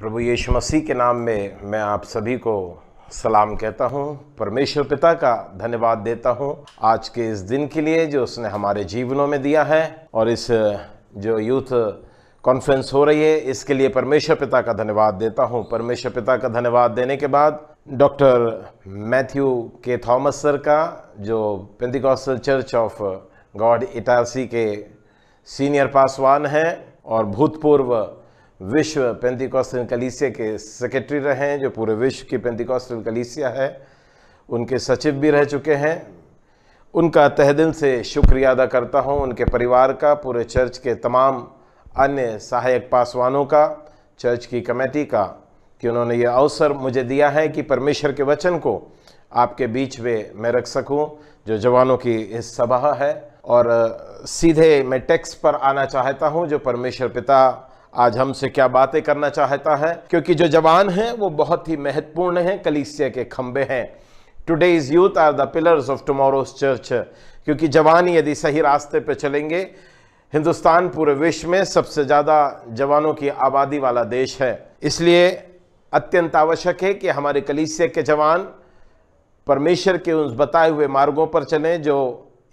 प्रभु यीशु मसीह के नाम में मैं आप सभी को सलाम कहता हूँ परमेश्वर पिता का धन्यवाद देता हूँ आज के इस दिन के लिए जो उसने हमारे जीवनों में दिया है और इस जो यूथ कॉन्फ्रेंस हो रही है इसके लिए परमेश्वर पिता का धन्यवाद देता हूँ परमेश्वर पिता का धन्यवाद देने के बाद doctor Matthew K Thomas sir का जो Pentecostal church of God Itarsi के सीनियर पासवान हैं और भूतपूर्व विश्व पेंतिकॉस्टल कलीसिया के सेक्रेटरी रहे हैं जो पूरे विश्व की पेंतिकॉस्टल कलीसिया है उनके सचिव भी रह चुके हैं उनका तहदिल से शुक्रिया अदा करता हूं उनके परिवार का पूरे चर्च के तमाम अन्य सहायक पासवानों का चर्च की कमेटी का कि उन्होंने ये अवसर मुझे दिया है कि परमेश्वर के वचन को आपके बीच में मैं रख सकूं जो जवानों की इस सभा है और सीधे मैं टेक्स्ट पर आना चाहता हूं जो परमेश्वर पिता आज हमसे क्या बातें करना चाहता है क्योंकि जो जवान हैं वो बहुत ही महत्वपूर्ण हैं कलीसिया के खंबे हैं today is youth are the pillars of tomorrow's church क्योंकि जवान यदि सही रास्ते पर चलेंगे हिंदुस्तान पूरे विश्व में सबसे ज़्यादा जवानों की आबादी वाला देश है इसलिए अत्यंत आवश्यक है कि हमारे कलीसिया के जवान परमेश्वर के उस बताए हुए मार्गों पर चलें जो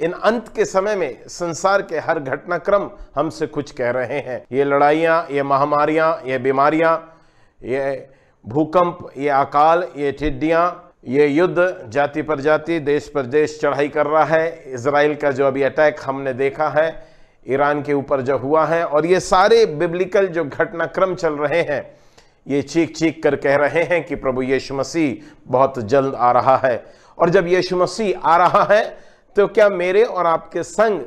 इन अंत के समय में संसार के हर घटनाक्रम हमसे कुछ कह रहे हैं ये लड़ाइयाँ ये महामारियाँ ये बीमारियाँ ये भूकंप ये अकाल ये टिड्डियाँ ये युद्ध जाति पर जाति देश पर देश चढ़ाई कर रहा है इसराइल का जो अभी अटैक हमने देखा है ईरान के ऊपर जो हुआ है और ये सारे बिब्लिकल जो घटनाक्रम चल रहे हैं ये चीख चीख कर कह रहे हैं कि प्रभु यीशु मसीह बहुत जल्द आ रहा है और जब यीशु मसीह आ रहा है तो क्या मेरे और आपके संग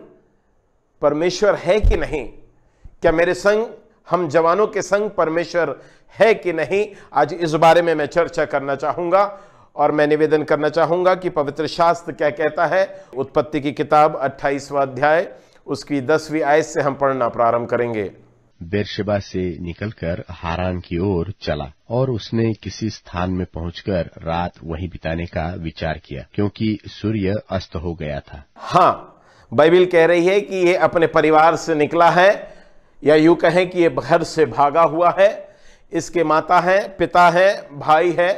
परमेश्वर है कि नहीं क्या मेरे संग हम जवानों के संग परमेश्वर है कि नहीं आज इस बारे में मैं चर्चा करना चाहूँगा और मैं निवेदन करना चाहूँगा कि पवित्र शास्त्र क्या कहता है उत्पत्ति की किताब अट्ठाईसवा अध्याय उसकी दसवीं आयत से हम पढ़ना प्रारंभ करेंगे बेरशेबा से निकलकर हारान की ओर चला और उसने किसी स्थान में पहुंचकर रात वहीं बिताने का विचार किया क्योंकि सूर्य अस्त हो गया था हाँ बाइबिल कह रही है कि ये अपने परिवार से निकला है या यू कहें कि ये घर से भागा हुआ है इसके माता हैं पिता हैं भाई है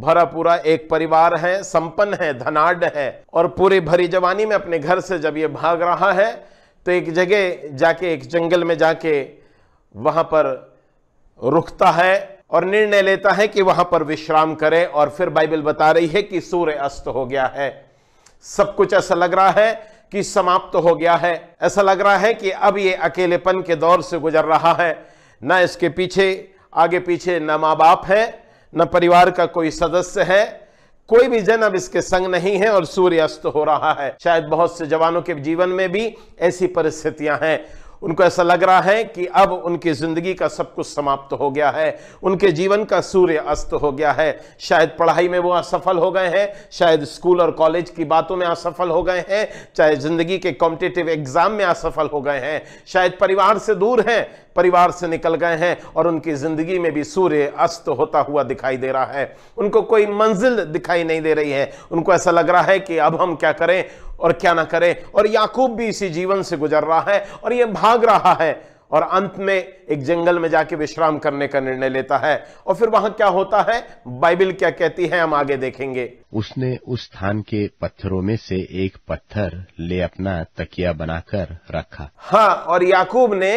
भरा पूरा एक परिवार है संपन्न है धनाढ़ है और पूरी भरी जवानी में अपने घर से जब ये भाग रहा है तो एक जगह जाके एक जंगल में जाके वहां पर रुकता है और निर्णय लेता है कि वहां पर विश्राम करे और फिर बाइबल बता रही है कि सूर्य अस्त हो गया है सब कुछ ऐसा लग रहा है कि समाप्त तो हो गया है ऐसा लग रहा है कि अब ये अकेलेपन के दौर से गुजर रहा है ना इसके पीछे आगे पीछे न माँ बाप है न परिवार का कोई सदस्य है कोई भी जन अब इसके संग नहीं है और सूर्य अस्त हो रहा है शायद बहुत से जवानों के जीवन में भी ऐसी परिस्थितियां हैं उनको ऐसा लग रहा है कि अब उनकी ज़िंदगी का सब कुछ समाप्त हो गया है उनके जीवन का सूर्य अस्त हो गया है शायद पढ़ाई में वो असफल हो गए हैं शायद स्कूल और कॉलेज की बातों में असफल हो गए हैं चाहे ज़िंदगी के कॉम्पिटेटिव एग्ज़ाम में असफल हो गए हैं शायद परिवार से दूर हैं परिवार से निकल गए हैं और उनकी ज़िंदगी में भी सूर्य अस्त होता हुआ दिखाई दे रहा है उनको कोई मंजिल दिखाई नहीं दे रही है उनको ऐसा लग रहा है कि अब हम क्या करें और क्या ना करे और याकूब भी इसी जीवन से गुजर रहा है और यह भाग रहा है और अंत में एक जंगल में जाके विश्राम करने का निर्णय लेता है और फिर वहां क्या होता है बाइबिल क्या कहती है हम आगे देखेंगे उसने उस स्थान के पत्थरों में से एक पत्थर ले अपना तकिया बनाकर रखा हाँ और याकूब ने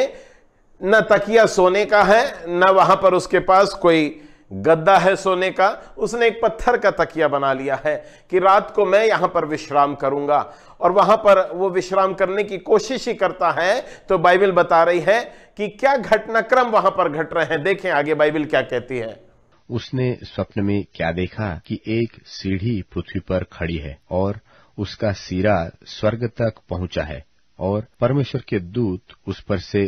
न तकिया सोने का है न वहां पर उसके पास कोई गद्दा है सोने का उसने एक पत्थर का तकिया बना लिया है कि रात को मैं यहाँ पर विश्राम करूँगा और वहाँ पर वो विश्राम करने की कोशिश ही करता है तो बाइबल बता रही है कि क्या घटनाक्रम वहाँ पर घट रहे हैं देखें आगे बाइबल क्या कहती है उसने स्वप्न में क्या देखा कि एक सीढ़ी पृथ्वी पर खड़ी है और उसका सिरा स्वर्ग तक पहुंचा है और परमेश्वर के दूत उस पर से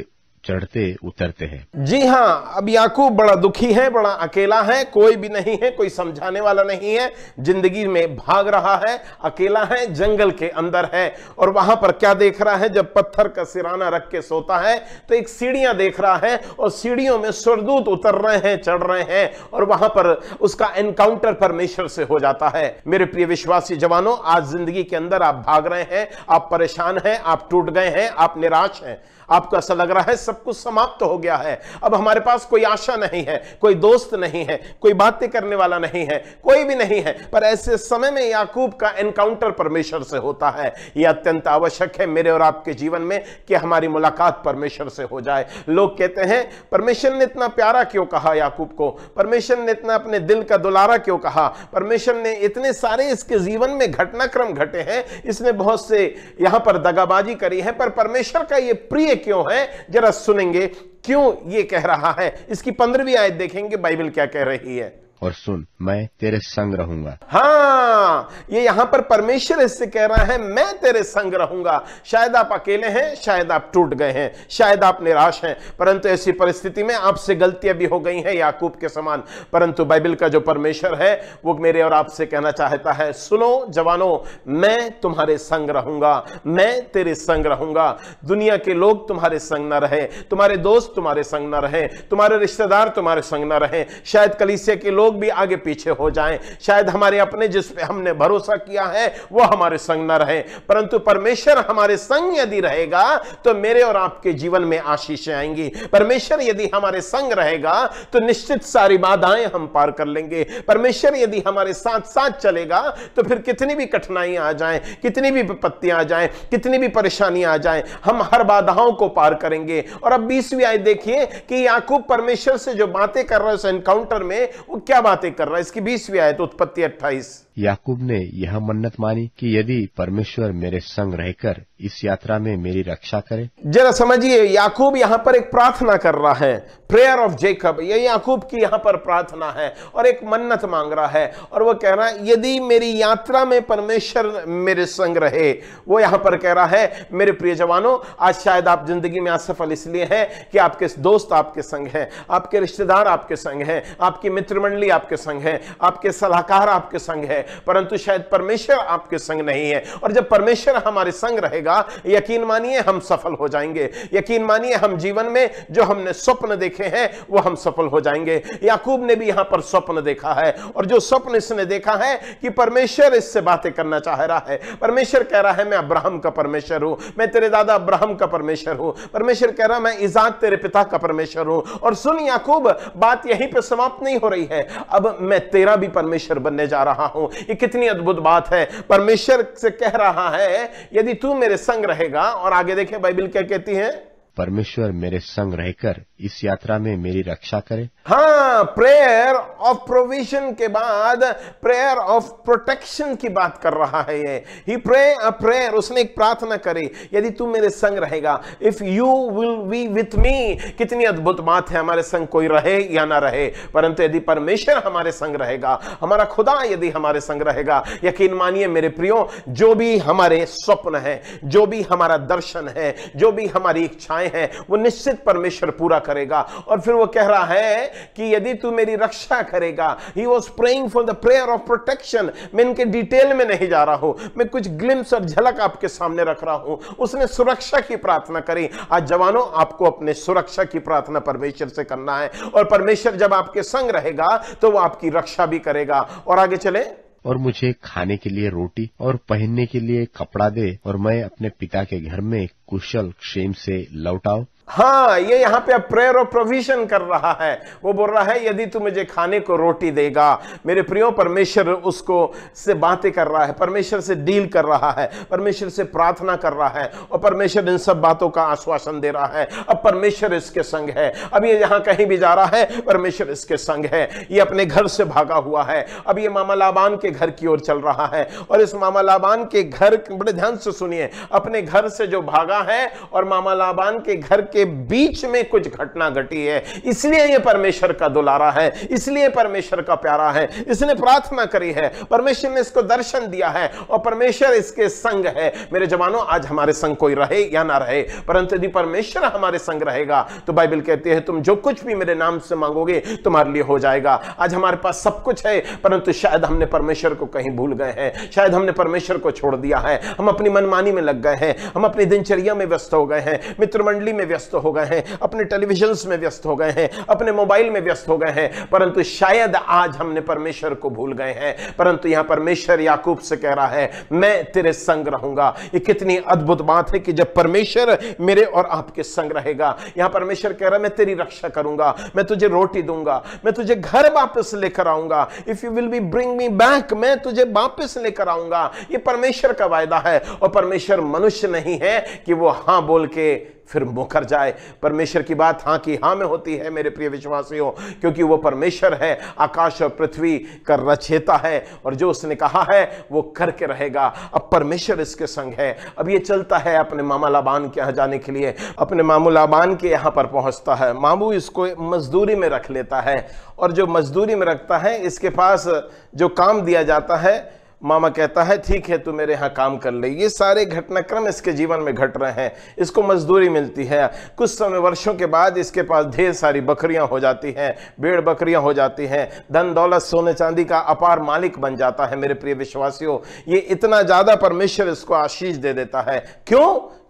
चढ़ते उतरते हैं जी हाँ अब याकूब बड़ा दुखी है बड़ा अकेला है कोई भी नहीं है कोई समझाने वाला नहीं है जिंदगी में भाग रहा है अकेला है जंगल के अंदर है और वहां पर क्या देख रहा है जब पत्थर का सिराना रख के सोता है तो एक सीढ़ियां देख रहा है और सीढ़ियों में स्वरदूत उतर रहे हैं चढ़ रहे हैं और वहां पर उसका एनकाउंटर परमेश्वर से हो जाता है मेरे प्रिय विश्वासी जवानों आज जिंदगी के अंदर आप भाग रहे हैं आप परेशान हैं आप टूट गए हैं आप निराश हैं आपको ऐसा लग रहा है सब कुछ समाप्त हो गया है अब हमारे पास कोई आशा नहीं है कोई दोस्त नहीं है कोई बातें करने वाला नहीं है कोई भी नहीं है पर ऐसे समय में याकूब का एनकाउंटर परमेश्वर से होता है यह अत्यंत आवश्यक है मेरे और आपके जीवन में कि हमारी मुलाकात परमेश्वर से हो जाए लोग कहते हैं परमेश्वर ने इतना प्यारा क्यों कहा याकूब को परमेश्वर ने इतना अपने दिल का दुलारा क्यों कहा परमेश्वर ने इतने सारे इसके जीवन में घटनाक्रम घटे हैं इसने बहुत से यहां पर दगाबाजी करी है पर परमेश्वर का यह प्रिय क्यों है जरा सुनेंगे क्यों ये कह रहा है इसकी पंद्रहवीं आयत देखेंगे बाइबल क्या कह रही है और सुन मैं तेरे संग रहूंगा हाँ ये यहाँ पर परमेश्वर इससे कह रहा है मैं तेरे संग रहूंगा शायद आप अकेले हैं शायद आप टूट गए हैं शायद आप निराश हैं परंतु ऐसी परिस्थिति में आपसे गलतियां भी हो गई हैं याकूब के समान परंतु बाइबल का जो परमेश्वर है वो मेरे और आपसे कहना चाहता है सुनो जवानों मैं तुम्हारे संग रहूंगा मैं तेरे संग रहूंगा दुनिया के लोग तुम्हारे संग ना रहे तुम्हारे दोस्त तुम्हारे संग ना रहे तुम्हारे रिश्तेदार तुम्हारे संग ना रहे शायद कलीसिया के लोग लोग भी आगे पीछे हो जाएं शायद हमारे अपने जिस पे हमने भरोसा किया है वो हमारे संग न रहे परंतु परमेश्वर हमारे संग यदि रहेगा तो मेरे और आपके जीवन में आशीषें आएंगी परमेश्वर यदि हमारे संग रहेगा तो निश्चित सारी बाधाएं हम पार कर लेंगे परमेश्वर यदि हमारे साथ साथ चलेगा तो फिर कितनी भी कठिनाई आ जाए कितनी भी विपत्ति आ जाए कितनी भी परेशानी आ जाए हम हर बाधाओं को पार करेंगे और अब बीसवीं आय देखिए कि याकूब परमेश्वर से जो बातें कर रहे हैं उस एनकाउंटर में वो क्या क्या बातें कर रहा है इसकी बीसवीं आयत तो उत्पत्ति अट्ठाईस याकूब ने यह मन्नत मानी कि यदि परमेश्वर मेरे संग रहकर इस यात्रा में मेरी रक्षा करे जरा समझिए याकूब यहाँ पर एक प्रार्थना कर रहा है प्रेयर ऑफ जेकब ये याकूब की यहाँ पर प्रार्थना है और एक मन्नत मांग रहा है और वो कह रहा है यदि मेरी यात्रा में परमेश्वर मेरे संग रहे वो यहाँ पर कह रहा है मेरे प्रिय जवानों आज शायद आप जिंदगी में असफल इसलिए हैं कि आपके दोस्त आपके संग हैं आपके रिश्तेदार आपके संग हैं आपकी मित्र मंडली आपके संग है आपके सलाहकार आपके संग है परंतु शायद परमेश्वर आपके संग नहीं है और जब परमेश्वर हमारे संग रहेगा यकीन मानिए हम सफल हो जाएंगे यकीन मानिए हम जीवन में जो हमने स्वप्न देखे हैं वो हम सफल हो जाएंगे याकूब ने भी यहां पर स्वप्न देखा है और जो स्वप्न इसने देखा है कि परमेश्वर इससे बातें करना चाह रहा है परमेश्वर कह रहा है मैं अब्राहम का परमेश्वर हूं मैं तेरे दादा अब्राहम का परमेश्वर हूं परमेश्वर कह रहा मैं इजाद तेरे पिता का परमेश्वर हूं और सुन याकूब बात यहीं पर समाप्त नहीं हो रही है अब मैं तेरा भी परमेश्वर बनने जा रहा हूं ये कितनी अद्भुत बात है परमेश्वर से कह रहा है यदि तू मेरे संग रहेगा और आगे देखें बाइबिल क्या कहती है परमेश्वर मेरे संग रहकर इस यात्रा में मेरी रक्षा करे हाँ प्रेयर ऑफ प्रोविजन के बाद प्रेयर ऑफ प्रोटेक्शन की बात कर रहा है ये ही प्रे अ प्रेयर उसने एक प्रार्थना करी यदि तू मेरे संग रहेगा if you will be with me कितनी अद्भुत बात है हमारे संग कोई रहे या ना रहे परंतु यदि परमेश्वर हमारे संग रहेगा हमारा खुदा यदि हमारे संग रहेगा यकीन मानिए मेरे प्रियो जो भी हमारे स्वप्न है जो भी हमारा दर्शन है जो भी हमारी इच्छाएं आशाएं हैं वो निश्चित परमेश्वर पूरा करेगा और फिर वो कह रहा है कि यदि तू मेरी रक्षा करेगा he was praying for the prayer of protection मैं इनके डिटेल में नहीं जा रहा हूं मैं कुछ ग्लिम्स और झलक आपके सामने रख रहा हूं उसने सुरक्षा की प्रार्थना करी आज जवानों आपको अपने सुरक्षा की प्रार्थना परमेश्वर से करना है और परमेश्वर जब आपके संग रहेगा तो वो आपकी रक्षा भी करेगा और आगे चले और मुझे खाने के लिए रोटी और पहनने के लिए कपड़ा दे और मैं अपने पिता के घर में कुशल क्षेम से लौटाऊं हाँ ये यहाँ पे प्रेयर और प्रोविजन कर रहा है वो बोल रहा है यदि तू मुझे खाने को रोटी देगा मेरे प्रियो परमेश्वर उसको से बातें कर रहा है परमेश्वर से डील कर रहा है परमेश्वर से प्रार्थना कर रहा है और परमेश्वर इन सब बातों का आश्वासन दे रहा है अब परमेश्वर इसके संग है अब ये यहाँ कहीं भी जा रहा है परमेश्वर इसके संग है ये अपने घर से भागा हुआ है अब ये मामा लाबान के घर की ओर चल रहा है और इस मामा लाबान के घर बड़े ध्यान से सुनिए अपने घर से जो भागा है और मामा लाबान के घर के के बीच में कुछ घटना घटी है इसलिए ये परमेश्वर का दुलारा है इसलिए परमेश्वर का प्यारा है इसने प्रार्थना करी है परमेश्वर ने इसको दर्शन दिया है और परमेश्वर इसके संग है मेरे जवानों आज हमारे संग कोई रहे या ना रहे परंतु यदि परमेश्वर हमारे संग रहेगा तो बाइबल कहती है तुम जो कुछ भी मेरे नाम से मांगोगे तुम्हारे लिए हो जाएगा आज हमारे पास सब कुछ है परंतु शायद हमने परमेश्वर को कहीं भूल गए हैं शायद हमने परमेश्वर को छोड़ दिया है हम अपनी मनमानी में लग गए हैं हम अपनी दिनचर्या में व्यस्त हो गए हैं मित्र मंडली में व्यस्त व्यस्त हो गए हैं अपने टेलीविजन में व्यस्त हो गए हैं अपने मोबाइल में व्यस्त हो गए हैं परंतु शायद आज हमने परमेश्वर को भूल गए हैं परंतु यहां परमेश्वर याकूब से कह रहा है मैं तेरे संग रहूंगा ये कितनी अद्भुत बात है कि जब परमेश्वर मेरे और आपके संग रहेगा यहां परमेश्वर कह रहा है मैं तेरी रक्षा करूंगा मैं तुझे रोटी दूंगा मैं तुझे घर वापस लेकर आऊंगा if you will be bring me back मैं तुझे वापस लेकर आऊंगा ये परमेश्वर का वायदा है और परमेश्वर मनुष्य नहीं है कि वो हां बोल के फिर मुकर जाए परमेश्वर की बात हाँ की हाँ में होती है मेरे प्रिय विश्वासियों क्योंकि वो परमेश्वर है आकाश और पृथ्वी का रचेता है और जो उसने कहा है वो करके रहेगा अब परमेश्वर इसके संग है अब ये चलता है अपने मामा लाबान के यहाँ जाने के लिए अपने मामू लाबान के यहाँ पर पहुँचता है मामू इसको मजदूरी में रख लेता है और जो मजदूरी में रखता है इसके पास जो काम दिया जाता है मामा कहता है ठीक है तू मेरे यहाँ काम कर ले ये सारे घटनाक्रम इसके जीवन में घट रहे हैं इसको मजदूरी मिलती है कुछ समय वर्षों के बाद इसके पास ढेर सारी बकरियाँ हो जाती हैं भेड़ बकरियाँ हो जाती हैं धन दौलत सोने चांदी का अपार मालिक बन जाता है मेरे प्रिय विश्वासियों ये इतना ज़्यादा परमेश्वर इसको आशीष दे देता है क्यों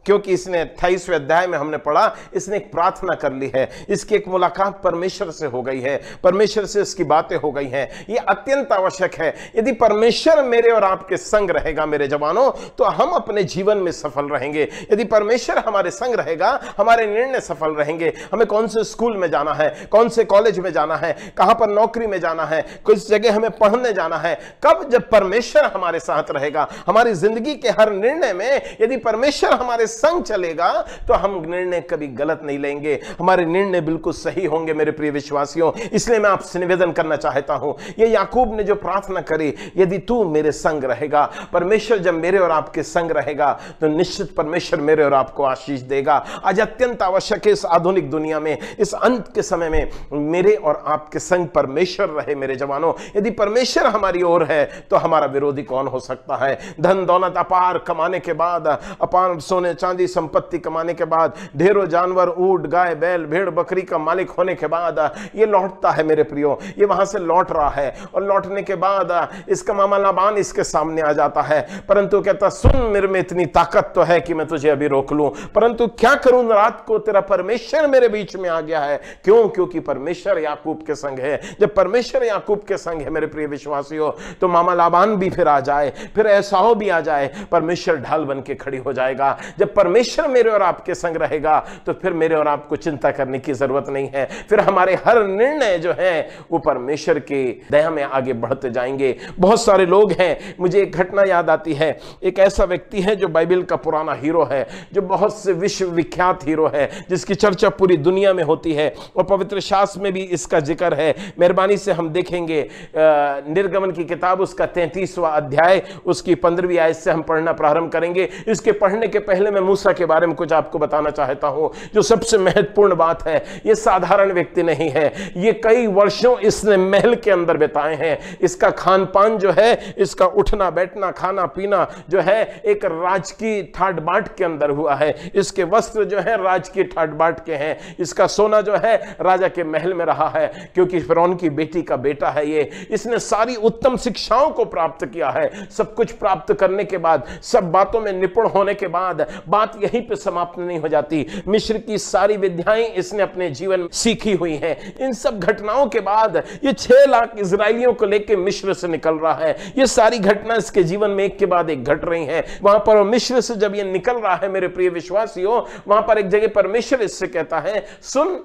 क्योंकि इसने अट्ठाईसवें अध्याय में हमने पढ़ा इसने एक प्रार्थना कर ली है इसकी एक मुलाकात परमेश्वर से हो गई है परमेश्वर से इसकी बातें हो गई हैं ये अत्यंत आवश्यक है यदि परमेश्वर मेरे और आपके संग रहेगा मेरे जवानों तो हम अपने जीवन में सफल रहेंगे यदि परमेश्वर हमारे संग रहेगा हमारे निर्णय सफल रहेंगे हमें कौन से स्कूल में जाना है कौन से कॉलेज में जाना है कहाँ पर नौकरी में जाना है किस जगह हमें पढ़ने जाना है कब जब परमेश्वर हमारे साथ रहेगा हमारी जिंदगी के हर निर्णय में यदि परमेश्वर हमारे संग चलेगा तो हम निर्णय कभी गलत नहीं लेंगे हमारे निर्णय बिल्कुल सही होंगे मेरे प्रिय विश्वासियों इसलिए मैं आपसे निवेदन करना चाहता हूं ये याकूब ने जो प्रार्थना करी यदि तू मेरे संग रहेगा परमेश्वर जब मेरे और आपके संग रहेगा तो निश्चित परमेश्वर मेरे और आपको आशीष देगा आज अत्यंत आवश्यक है इस आधुनिक दुनिया में इस अंत के समय में मेरे और आपके संग परमेश्वर रहे मेरे जवानों यदि परमेश्वर हमारी ओर है तो हमारा विरोधी कौन हो सकता है धन दौलत अपार कमाने के बाद अपार सोने चांदी संपत्ति कमाने के बाद ढेरों जानवर ऊट गाय बैल भेड़ बकरी का मालिक होने के बाद ये लौटता है मेरे प्रियो ये वहां से लौट रहा है और लौटने के बाद इसका मामा लाबान इसके सामने आ जाता है परंतु कहता सुन मेरे में इतनी ताकत तो है कि मैं तुझे अभी रोक लू परंतु क्या करूं रात को तेरा परमेश्वर मेरे बीच में आ गया है क्यों क्योंकि परमेश्वर याकूब के संग है जब परमेश्वर याकूब के संग है मेरे प्रिय विश्वासियों तो मामा लाबान भी फिर आ जाए फिर ऐसाओ भी आ जाए परमेश्वर ढाल बन के खड़ी हो जाएगा जब जब परमेश्वर मेरे और आपके संग रहेगा तो फिर मेरे और आपको चिंता करने की जरूरत नहीं है फिर हमारे हर निर्णय जो है वो परमेश्वर के दया में आगे बढ़ते जाएंगे बहुत सारे लोग हैं मुझे एक घटना याद आती है एक ऐसा व्यक्ति है जो बाइबिल का पुराना हीरो है जो बहुत से विश्वविख्यात हीरो है जिसकी चर्चा पूरी दुनिया में होती है और पवित्र शास्त्र में भी इसका जिक्र है मेहरबानी से हम देखेंगे निर्गमन की किताब उसका तैतीसवा अध्याय उसकी पंद्रहवीं आयत से हम पढ़ना प्रारंभ करेंगे इसके पढ़ने के पहले मैं मूसा के बारे में कुछ आपको बताना चाहता हूं जो सबसे महत्वपूर्ण बात है यह साधारण व्यक्ति नहीं है यह कई वर्षों इसने महल के अंदर बिताए हैं इसका खान पान जो है इसका उठना बैठना खाना पीना जो है एक राजकीय ठाट बाट के अंदर हुआ है इसके वस्त्र जो है राजकीय ठाट बाट के हैं इसका सोना जो है राजा के महल में रहा है क्योंकि फिर की बेटी का बेटा है ये इसने सारी उत्तम शिक्षाओं को प्राप्त किया है सब कुछ प्राप्त करने के बाद सब बातों में निपुण होने के बाद बात यहीं पे समाप्त नहीं हो जाती मिश्र की सारी विद्याएं इसने अपने जीवन में सीखी हुई हैं इन सब घटनाओं के बाद ये छह लाख इसराइलियों को लेकर मिश्र से निकल रहा है ये सारी घटना इसके जीवन में एक के बाद एक घट रही है वहां पर मिश्र से जब ये निकल रहा है मेरे प्रिय विश्वासियों वहां पर एक जगह परमेश्वर इससे कहता है सुन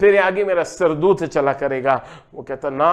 तेरे आगे मेरा सरदूत चला करेगा वो कहता ना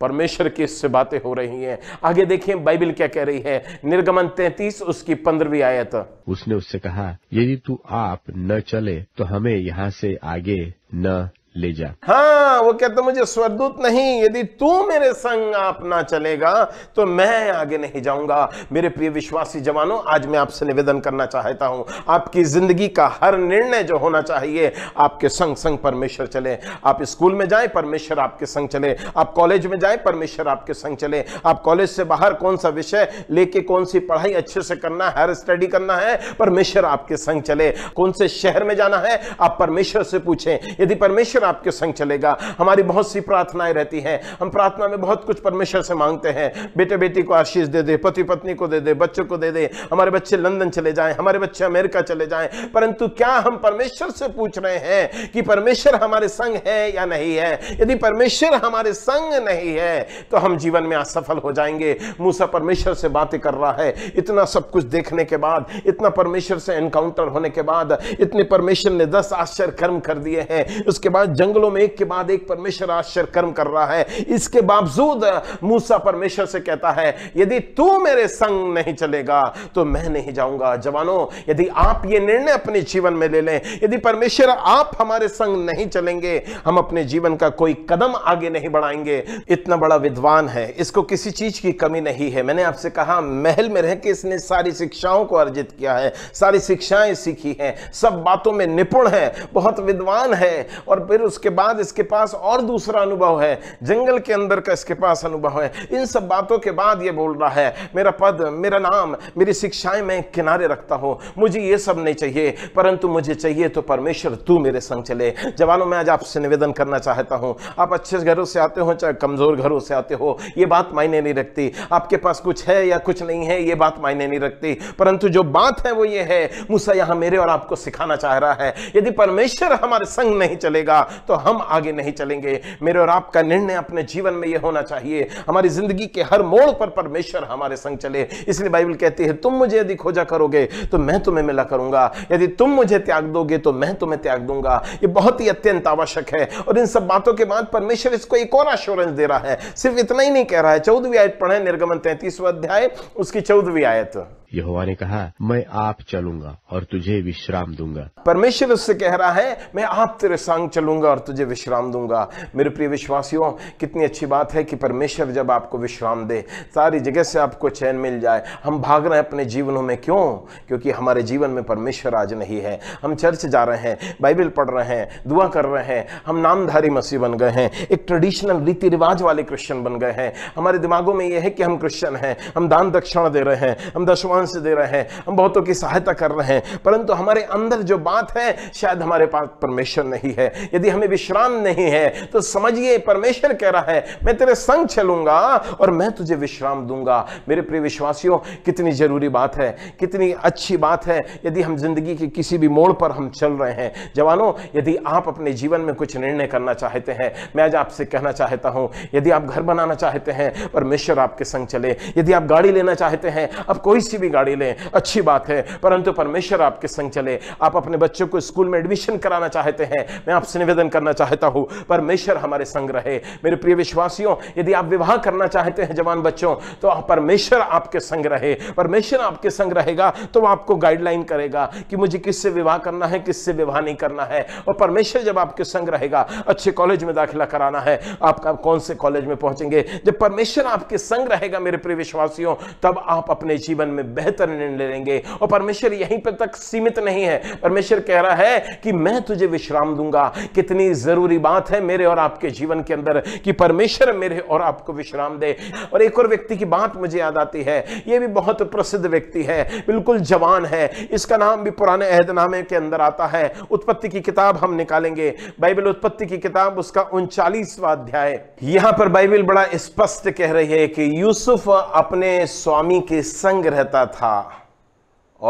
परमेश्वर की इससे बातें हो रही हैं आगे देखिए बाइबिल क्या कह रही है निर्गमन तैतीस उसकी पंद्रहवीं आयत उसने उससे कहा यदि तू आप न चले तो हमें यहाँ से आगे न ले जा हाँ वो कहता मुझे स्वरदूत नहीं यदि तू मेरे संग आप ना चलेगा तो मैं आगे नहीं जाऊंगा मेरे प्रिय विश्वासी जवानों आज मैं आपसे निवेदन करना चाहता हूं आपकी जिंदगी का हर निर्णय जो होना चाहिए आपके संग संग परमेश्वर चले आप स्कूल में जाए परमेश्वर आपके संग चले आप कॉलेज में जाए परमेश्वर आपके संग चले आप कॉलेज से बाहर कौन सा विषय लेके कौन सी पढ़ाई अच्छे से करना है स्टडी करना है परमेश्वर आपके संग चले कौन से शहर में जाना है आप परमेश्वर से पूछें यदि परमेश्वर आपके संग चलेगा हमारी बहुत सी प्रार्थनाएं रहती हैं हम प्रार्थना में बहुत कुछ परमेश्वर से मांगते हैं बेटे बेटी को आशीष दे दे पति पत्नी को दे दे बच्चों को दे दे हमारे बच्चे लंदन चले जाएं हमारे बच्चे अमेरिका चले जाएं परंतु क्या हम परमेश्वर से पूछ रहे हैं कि परमेश्वर हमारे संग है या नहीं है यदि परमेश्वर हमारे संग नहीं है तो हम जीवन में असफल हो जाएंगे मूसा परमेश्वर से बातें कर रहा है इतना सब कुछ देखने के बाद इतना परमेश्वर से एनकाउंटर होने के बाद इतने परमेश्वर ने दस आश्चर्य कर्म कर दिए हैं उसके बाद जंगलों में एक के बाद एक एक परमेश्वर आश्चर्य कर्म कर रहा है इसके बावजूद मूसा परमेश्वर से कहता है यदि तू मेरे संग नहीं चलेगा तो मैं नहीं जाऊंगा जवानों यदि आप ये निर्णय अपने जीवन में ले लें यदि परमेश्वर आप हमारे संग नहीं चलेंगे हम अपने जीवन का कोई कदम आगे नहीं बढ़ाएंगे इतना बड़ा विद्वान है इसको किसी चीज की कमी नहीं है मैंने आपसे कहा महल में रह के इसने सारी शिक्षाओं को अर्जित किया है सारी शिक्षाएं सीखी हैं सब बातों में निपुण है बहुत विद्वान है और फिर उसके बाद इसके पास पास और दूसरा अनुभव है जंगल के अंदर का इसके पास अनुभव है इन सब बातों के बाद ये बोल रहा है मेरा पद मेरा नाम मेरी शिक्षाएं मैं किनारे रखता हूं मुझे ये सब नहीं चाहिए परंतु मुझे चाहिए तो परमेश्वर तू मेरे संग चले जवानों में आज आपसे निवेदन करना चाहता हूं आप अच्छे घरों से आते हो चाहे कमज़ोर घरों से आते हो ये बात मायने नहीं रखती आपके पास कुछ है या कुछ नहीं है ये बात मायने नहीं रखती परंतु जो बात है वो ये है मूसा यहां मेरे और आपको सिखाना चाह रहा है यदि परमेश्वर हमारे संग नहीं चलेगा तो हम आगे नहीं चलेंगे मेरे और आपका निर्णय अपने जीवन में यह होना चाहिए हमारी जिंदगी के हर मोड़ पर परमेश्वर हमारे संग चले इसलिए बाइबल कहती है तुम मुझे यदि खोजा करोगे तो मैं तुम्हें मिला करूंगा यदि तुम मुझे त्याग दोगे तो मैं तुम्हें त्याग दूंगा यह बहुत ही अत्यंत आवश्यक है और इन सब बातों के बाद परमेश्वर इसको एक और आश्योरेंस दे रहा है सिर्फ इतना ही नहीं कह रहा है चौदहवीं आयत पढ़े निर्गमन तैतीसवा अध्याय उसकी चौदहवीं आयत यहोवा ने कहा मैं आप चलूंगा और तुझे विश्राम दूंगा परमेश्वर उससे कह रहा है मैं आप तेरे संग चलूंगा और तुझे विश्राम दूंगा मेरे प्रिय विश्वासियों कितनी अच्छी बात है कि परमेश्वर जब आपको विश्राम दे सारी जगह से आपको चैन मिल जाए हम भाग रहे हैं अपने जीवनों में क्यों क्योंकि हमारे जीवन में परमेश्वर आज नहीं है हम चर्च जा रहे हैं बाइबल पढ़ रहे हैं दुआ कर रहे हैं हम नामधारी मसीह बन गए हैं एक ट्रेडिशनल रीति रिवाज वाले क्रिश्चियन बन गए हैं हमारे दिमागों में यह है कि हम क्रिश्चियन हैं हम दान दक्षिणा दे रहे हैं हम दशवा रिस्पॉन्स दे रहे हैं हम बहुतों की सहायता कर रहे हैं परंतु हमारे अंदर जो बात है शायद हमारे पास परमेश्वर नहीं है यदि हमें विश्राम नहीं है तो समझिए परमेश्वर कह रहा है मैं तेरे संग चलूंगा और मैं तुझे विश्राम दूंगा मेरे प्रिय विश्वासियों कितनी जरूरी बात है कितनी अच्छी बात है यदि हम जिंदगी के किसी भी मोड़ पर हम चल रहे हैं जवानों यदि आप अपने जीवन में कुछ निर्णय करना चाहते हैं मैं आज आपसे कहना चाहता हूं यदि आप घर बनाना चाहते हैं परमेश्वर आपके संग चले यदि आप गाड़ी लेना चाहते हैं आप कोई सी भी गाड़ी लें अच्छी बात है परंतु परमेश्वर आपके संग चले आप अपने बच्चों को स्कूल में एडमिशन कराना चाहते हैं मैं आपसे निवेदन करना चाहता हूँ परमेश्वर हमारे संग रहे मेरे प्रिय विश्वासियों यदि आप विवाह करना चाहते हैं जवान बच्चों तो परमेश्वर आपके संग रहे परमेश्वर आपके संग रहेगा तो वह आपको गाइडलाइन करेगा कि मुझे किससे विवाह करना है किससे विवाह नहीं करना है और परमेश्वर जब आपके संग रहेगा अच्छे कॉलेज में दाखिला कराना है आपका कौन से कॉलेज में पहुंचेंगे जब परमेश्वर आपके संग रहेगा मेरे प्रिय विश्वासियों तब आप अपने जीवन में बेहतर निर्णय लेंगे और परमेश्वर यहीं पर तक सीमित नहीं है परमेश्वर कह रहा है कि मैं तुझे विश्राम दूंगा कितनी जरूरी बात है मेरे और आपके जीवन के अंदर कि परमेश्वर मेरे और आपको विश्राम दे और एक और व्यक्ति की बात मुझे याद आती है ये भी बहुत प्रसिद्ध व्यक्ति है बिल्कुल जवान है इसका नाम भी पुराने अहदनामे के अंदर आता है उत्पत्ति की किताब हम निकालेंगे बाइबल उत्पत्ति की किताब उसका उनचालीसवा अध्याय यहां पर बाइबल बड़ा स्पष्ट कह रही है कि यूसुफ अपने स्वामी के संग रहता था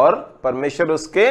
और परमेश्वर उसके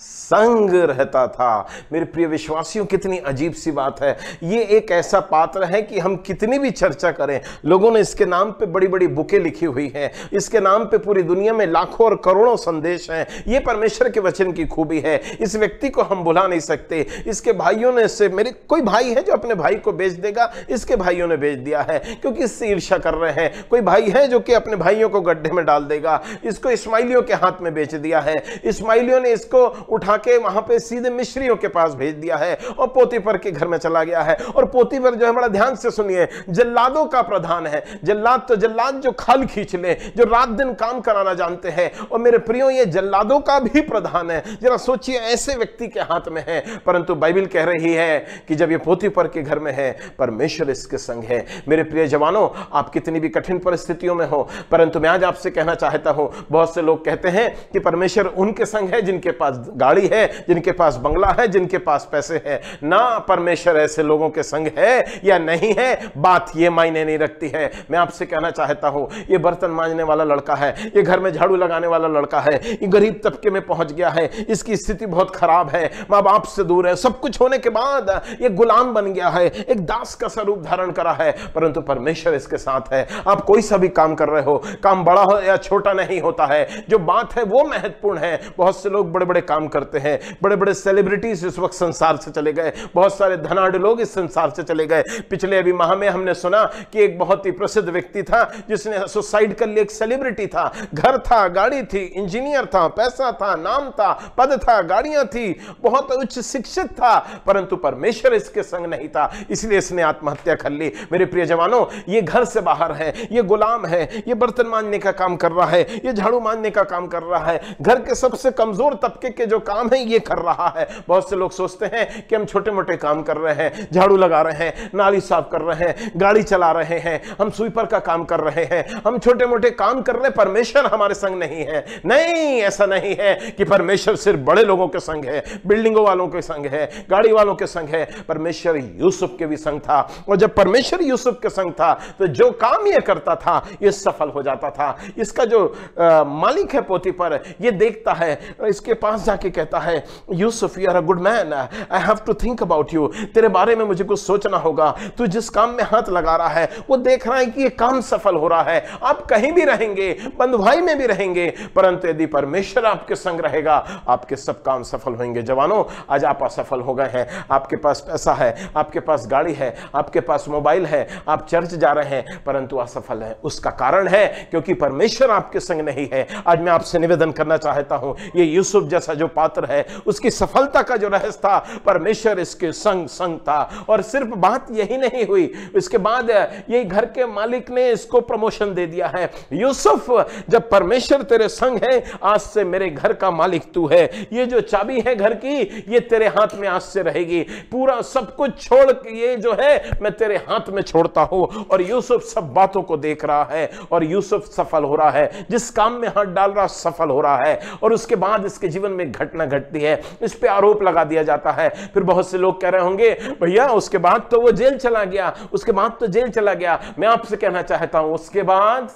संग रहता था मेरे प्रिय विश्वासियों कितनी अजीब सी बात है ये एक ऐसा पात्र है कि हम कितनी भी चर्चा करें लोगों ने इसके नाम पे बड़ी बड़ी बुकें लिखी हुई हैं इसके नाम पे पूरी दुनिया में लाखों और करोड़ों संदेश हैं ये परमेश्वर के वचन की खूबी है इस व्यक्ति को हम भुला नहीं सकते इसके भाइयों ने इससे मेरे कोई भाई है जो अपने भाई को बेच देगा इसके भाइयों ने बेच दिया है क्योंकि इससे ईर्षा कर रहे हैं कोई भाई है जो कि अपने भाइयों को गड्ढे में डाल देगा इसको इस्माइलियों के हाथ में बेच दिया है इस्माइलियों ने इसको उठा के वहां पे सीधे मिश्रियों के पास भेज दिया है और पोतीपर के घर में चला गया है और पोतीपर जो है बड़ा ध्यान से सुनिए जल्लादों का प्रधान है जल्लाद तो जल्लाद जो खल खींच ले जो रात दिन काम कराना जानते हैं और मेरे प्रियो ये जल्लादों का भी प्रधान है जरा सोचिए ऐसे व्यक्ति के हाथ में है परंतु बाइबिल कह रही है कि जब ये पोतीपर के घर में है परमेश्वर इसके संग है मेरे प्रिय जवानों आप कितनी भी कठिन परिस्थितियों में हो परंतु मैं आज आपसे कहना चाहता हूं बहुत से लोग कहते हैं कि परमेश्वर उनके संग है जिनके पास गाड़ी है जिनके पास बंगला है जिनके पास पैसे हैं ना परमेश्वर ऐसे लोगों के संग है या नहीं है बात ये मायने नहीं रखती है मैं आपसे कहना चाहता हूं ये बर्तन मांजने वाला लड़का है ये घर में झाड़ू लगाने वाला लड़का है ये गरीब तबके में पहुंच गया है इसकी स्थिति बहुत खराब है माँ बाप से दूर है सब कुछ होने के बाद ये गुलाम बन गया है एक दास का स्वरूप धारण करा है परंतु परमेश्वर इसके साथ है आप कोई सा भी काम कर रहे हो काम बड़ा हो या छोटा नहीं होता है जो बात है वो महत्वपूर्ण है बहुत से लोग बड़े बड़े काम काम करते हैं बड़े बड़े सेलिब्रिटीज इस वक्त संसार से चले गए बहुत सारे धनाढ़ लोग इस संसार से चले गए पिछले अभी माह में हमने सुना कि एक बहुत ही प्रसिद्ध व्यक्ति था जिसने सुसाइड कर लिया एक सेलिब्रिटी था घर था गाड़ी थी इंजीनियर था पैसा था नाम था पद था गाड़ियां थी बहुत उच्च शिक्षित था परंतु परमेश्वर इसके संग नहीं था इसलिए इसने आत्महत्या कर ली मेरे प्रिय जवानों ये घर से बाहर है ये गुलाम है ये बर्तन मानने का काम कर रहा है ये झाड़ू मानने का काम कर रहा है घर के सबसे कमजोर तबके के जो जो काम है ये कर रहा है बहुत से लोग सोचते हैं कि हम छोटे मोटे काम कर रहे हैं झाड़ू लगा रहे हैं नाली साफ कर रहे हैं गाड़ी चला रहे हैं हम स्वीपर का काम कर रहे हैं हम छोटे मोटे काम कर रहे परमेश्वर हमारे संग नहीं है नहीं ऐसा नहीं है कि परमेश्वर सिर्फ बड़े लोगों के संग है बिल्डिंगों वालों के संग है गाड़ी वालों के संग है परमेश्वर यूसुफ के भी संग था और जब परमेश्वर यूसुफ के संग था तो जो काम यह करता था यह सफल हो जाता था इसका जो आ, मालिक है पोती पर यह देखता है इसके पास जाके के कहता है Yusuf you are a good man I have to think about you तेरे बारे में मुझे कुछ सोचना होगा तू जिस काम में हाथ लगा रहा है वो देख रहा है कि ये काम सफल हो रहा है आप कहीं भी रहेंगे बंधुभाई में भी रहेंगे परंतु यदि परमेश्वर आपके संग रहेगा आपके सब काम सफल होंगे जवानों आज आप असफल हो गए हैं आपके पास पैसा है आपके पास गाड़ी है आपके पास मोबाइल है आप चर्च जा रहे हैं परंतु असफल है उसका कारण है क्योंकि परमेश्वर आपके संग नहीं है आज मैं आपसे निवेदन करना चाहता हूं ये यूसुफ जैसा जो पात्र है उसकी सफलता का जो रहस्य था परमेश्वर इसके संग संग था और सिर्फ बात यही नहीं हुई इसके बाद ये घर के मालिक ने इसको प्रमोशन दे दिया है यूसुफ जब परमेश्वर तेरे संग है आज से मेरे घर का मालिक तू है ये जो चाबी है घर की ये तेरे हाथ में आज से रहेगी पूरा सब कुछ छोड़ के ये जो है मैं तेरे हाथ में छोड़ता हूं और यूसुफ सब बातों को देख रहा है और यूसुफ सफल हो रहा है जिस काम में हाथ डाल रहा सफल हो रहा है और उसके बाद इसके जीवन में घटना घटती है इस पे आरोप लगा दिया जाता है फिर बहुत से लोग कह रहे होंगे भैया उसके बाद तो वो जेल चला गया उसके बाद तो जेल चला गया मैं आपसे कहना चाहता हूं उसके बाद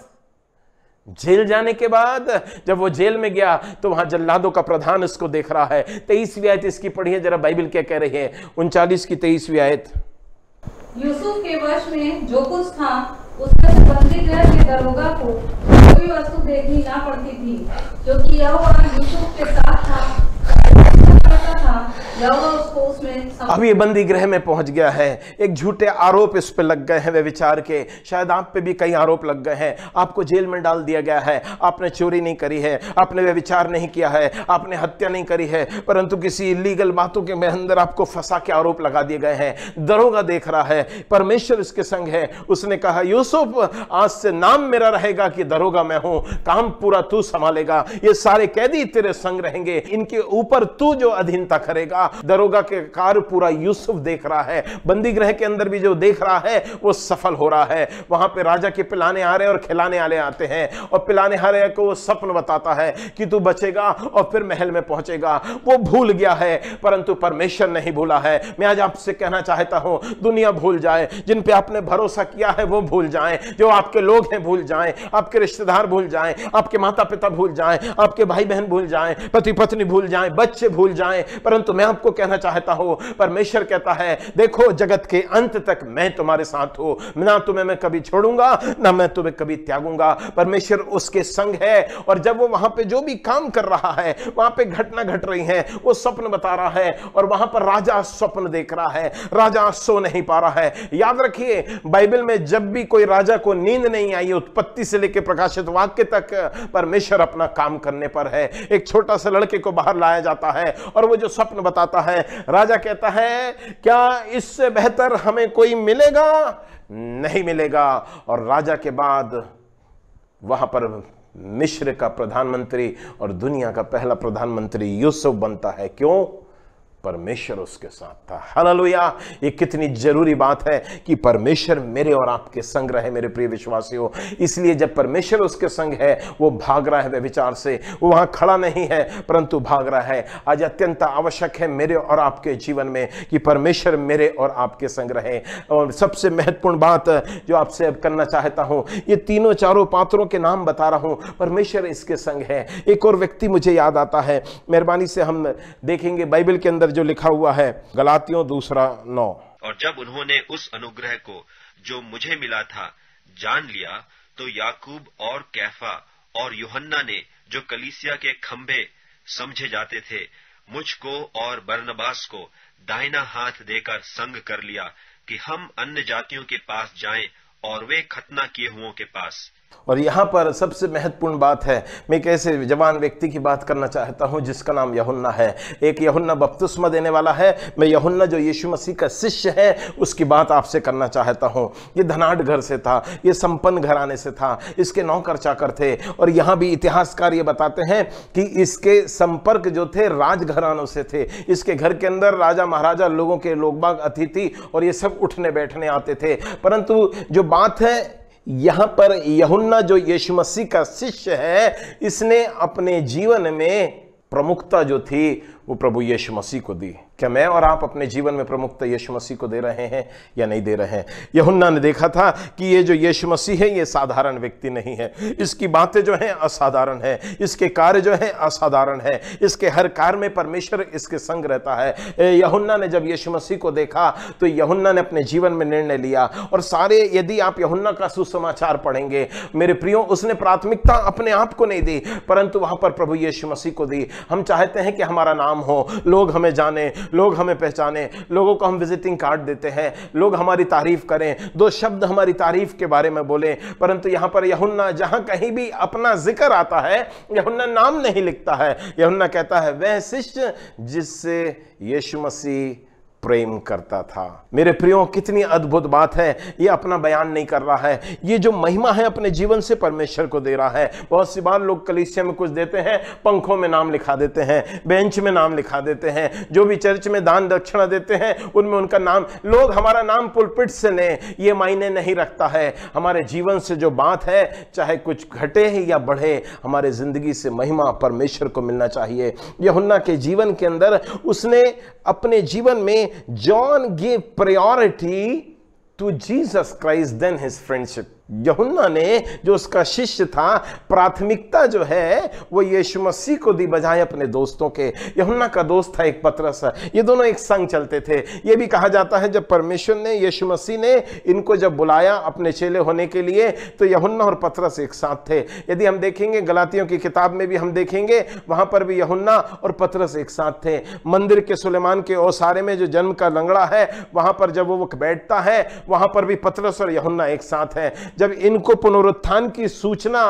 जेल जाने के बाद जब वो जेल में गया तो वहां जल्लादों का प्रधान उसको देख रहा है तेईसवीं आयत इसकी पढ़ी है जरा बाइबल क्या कह रही है उनचालीस की तेईसवीं आयत यूसुफ के वश में जो कुछ था उससे संबंधित वह के दरोगा को कोई वस्तु देखनी ना पड़ती थी जो कि यह यूसुफ के साथ था अभी बंदी गृह में पहुंच गया है एक झूठे आरोप इस पर लग गए हैं वे विचार के शायद आप पे भी कई आरोप लग गए हैं आपको जेल में डाल दिया गया है आपने चोरी नहीं करी है आपने वे विचार नहीं किया है आपने हत्या नहीं करी है परंतु किसी इलीगल बातों के अंदर आपको फंसा के आरोप लगा दिए गए हैं दरोगा देख रहा है परमेश्वर उसके संग है उसने कहा यूसुफ आज से नाम मेरा रहेगा कि दरोगा मैं हूं काम पूरा तू संभालेगा ये सारे कैदी तेरे संग रहेंगे इनके ऊपर तू जो अधीनता करेगा दरोगा के कार्य पूरा यूसुफ देख रहा है बंदी ग्रह के अंदर भी जो देख रहा है वो सफल हो रहा है वहां पे राजा के पिलाने आ रहे और खिलाने आले आते हैं और पिलाने हारे को वो सपन बताता है कि तू बचेगा और फिर महल में पहुंचेगा वो भूल गया है परंतु परमेश्वर नहीं भूला है मैं आज आपसे कहना चाहता हूं दुनिया भूल जाए जिन पे आपने भरोसा किया है वो भूल जाए जो आपके लोग हैं भूल जाए आपके रिश्तेदार भूल जाए आपके माता पिता भूल जाए आपके भाई बहन भूल जाए पति पत्नी भूल जाए बच्चे भूल जाए परंतु मैं आपको कहना चाहता हूं परमेश्वर कहता है देखो जगत के अंत तक मैं तुम्हारे साथ हूं ना तुम्हें मैं कभी छोड़ूंगा ना मैं तुम्हें कभी त्यागूंगा परमेश्वर उसके संग है और जब वो वहां पे जो भी काम कर रहा है वहां पे घटना घट रही है वो स्वप्न बता रहा है और वहां पर राजा स्वप्न देख रहा है राजा सो नहीं पा रहा है याद रखिए बाइबल में जब भी कोई राजा को नींद नहीं आई उत्पत्ति से लेकर प्रकाशित वाक्य तक परमेश्वर अपना काम करने पर है एक छोटा सा लड़के को बाहर लाया जाता है और वो जो स्वप्न बताता है राजा कहता है क्या इससे बेहतर हमें कोई मिलेगा नहीं मिलेगा और राजा के बाद वहां पर मिश्र का प्रधानमंत्री और दुनिया का पहला प्रधानमंत्री यूसुफ बनता है क्यों परमेश्वर उसके साथ था हललुया ये कितनी जरूरी बात है कि परमेश्वर मेरे और आपके संग रहे मेरे प्रिय विश्वासियों इसलिए जब परमेश्वर उसके संग है वो भाग रहा है व्यविचार से वो वहां खड़ा नहीं है परंतु भाग रहा है आज अत्यंत आवश्यक है मेरे और आपके जीवन में कि परमेश्वर मेरे और आपके संग रहे और सबसे महत्वपूर्ण बात जो आपसे अब करना चाहता हूं ये तीनों चारों पात्रों के नाम बता रहा हूं परमेश्वर इसके संग है एक और व्यक्ति मुझे याद आता है मेहरबानी से हम देखेंगे बाइबल के अंदर अंदर जो लिखा हुआ है गलातियों दूसरा नौ और जब उन्होंने उस अनुग्रह को जो मुझे मिला था जान लिया तो याकूब और कैफा और योहन्ना ने जो कलीसिया के खम्भे समझे जाते थे मुझको और बरनबास को दाहिना हाथ देकर संग कर लिया कि हम अन्य जातियों के पास जाएं और वे खतना किए हुओं के पास और यहाँ पर सबसे महत्वपूर्ण बात है मैं एक ऐसे जवान व्यक्ति की बात करना चाहता हूँ जिसका नाम यहुन्ना है एक यहुन्ना बपतुस्मा देने वाला है मैं यहुन्ना जो यीशु मसीह का शिष्य है उसकी बात आपसे करना चाहता हूँ ये धनाढ़ घर से था ये संपन्न घराने से था इसके नौकर चाकर थे और यहाँ भी इतिहासकार ये बताते हैं कि इसके संपर्क जो थे राजघरानों से थे इसके घर के अंदर राजा महाराजा लोगों के लोग बाग अतिथि और ये सब उठने बैठने आते थे परंतु जो बात है यहाँ पर यहुन्ना जो यीशु मसीह का शिष्य है इसने अपने जीवन में प्रमुखता जो थी वो प्रभु यीशु मसीह को दी क्या मैं और आप अपने जीवन में प्रमुखता यीशु मसीह को दे रहे हैं या नहीं दे रहे हैं यहुन्ना ने देखा था कि ये जो यीशु मसीह है ये साधारण व्यक्ति नहीं है इसकी बातें जो हैं असाधारण है इसके कार्य जो हैं असाधारण है इसके हर कार्य में परमेश्वर इसके संग रहता है यहुन्ना ने जब यीशु मसीह को देखा तो यहुन्ना ने अपने जीवन में निर्णय लिया और सारे यदि आप यहुन्ना का सुसमाचार पढ़ेंगे मेरे प्रियो उसने प्राथमिकता अपने आप को नहीं दी परंतु वहां पर प्रभु यीशु मसीह को दी हम चाहते हैं कि हमारा नाम हो लोग हमें जाने लोग हमें पहचाने लोगों को हम विजिटिंग कार्ड देते हैं लोग हमारी तारीफ करें दो शब्द हमारी तारीफ के बारे में बोलें परंतु यहाँ पर यहुन्ना जहाँ कहीं भी अपना जिक्र आता है यहुन्ना नाम नहीं लिखता है यहुन्ना कहता है वह शिष्य जिससे यीशु मसीह प्रेम करता था मेरे प्रियो कितनी अद्भुत बात है ये अपना बयान नहीं कर रहा है ये जो महिमा है अपने जीवन से परमेश्वर को दे रहा है बहुत सी बार लोग कलिसिया में कुछ देते हैं पंखों में नाम लिखा देते हैं बेंच में नाम लिखा देते हैं जो भी चर्च में दान दक्षिणा देते हैं उनमें उनका नाम लोग हमारा नाम पुलपिट से लें ये मायने नहीं रखता है हमारे जीवन से जो बात है चाहे कुछ घटे या बढ़े हमारे जिंदगी से महिमा परमेश्वर को मिलना चाहिए यहुन्ना के जीवन के अंदर उसने अपने जीवन में John gave priority to Jesus Christ than his friendship. यहुन्ना ने जो उसका शिष्य था प्राथमिकता जो है वो यीशु मसीह को दी बजाय अपने दोस्तों के यहुन्ना का दोस्त था एक पतरस ये दोनों एक संग चलते थे ये भी कहा जाता है जब परमेश्वर ने यीशु मसीह ने इनको जब बुलाया अपने चेले होने के लिए तो यहुन्ना और पतरस एक साथ थे यदि हम देखेंगे गलातियों की किताब में भी हम देखेंगे वहाँ पर भी यहुन्ना और पतरस एक साथ थे मंदिर के सुलेमान के ओसारे में जो जन्म का लंगड़ा है वहाँ पर जब वो बैठता है वहां पर भी पतरस और यहुन्ना एक साथ है जब इनको पुनरुत्थान की सूचना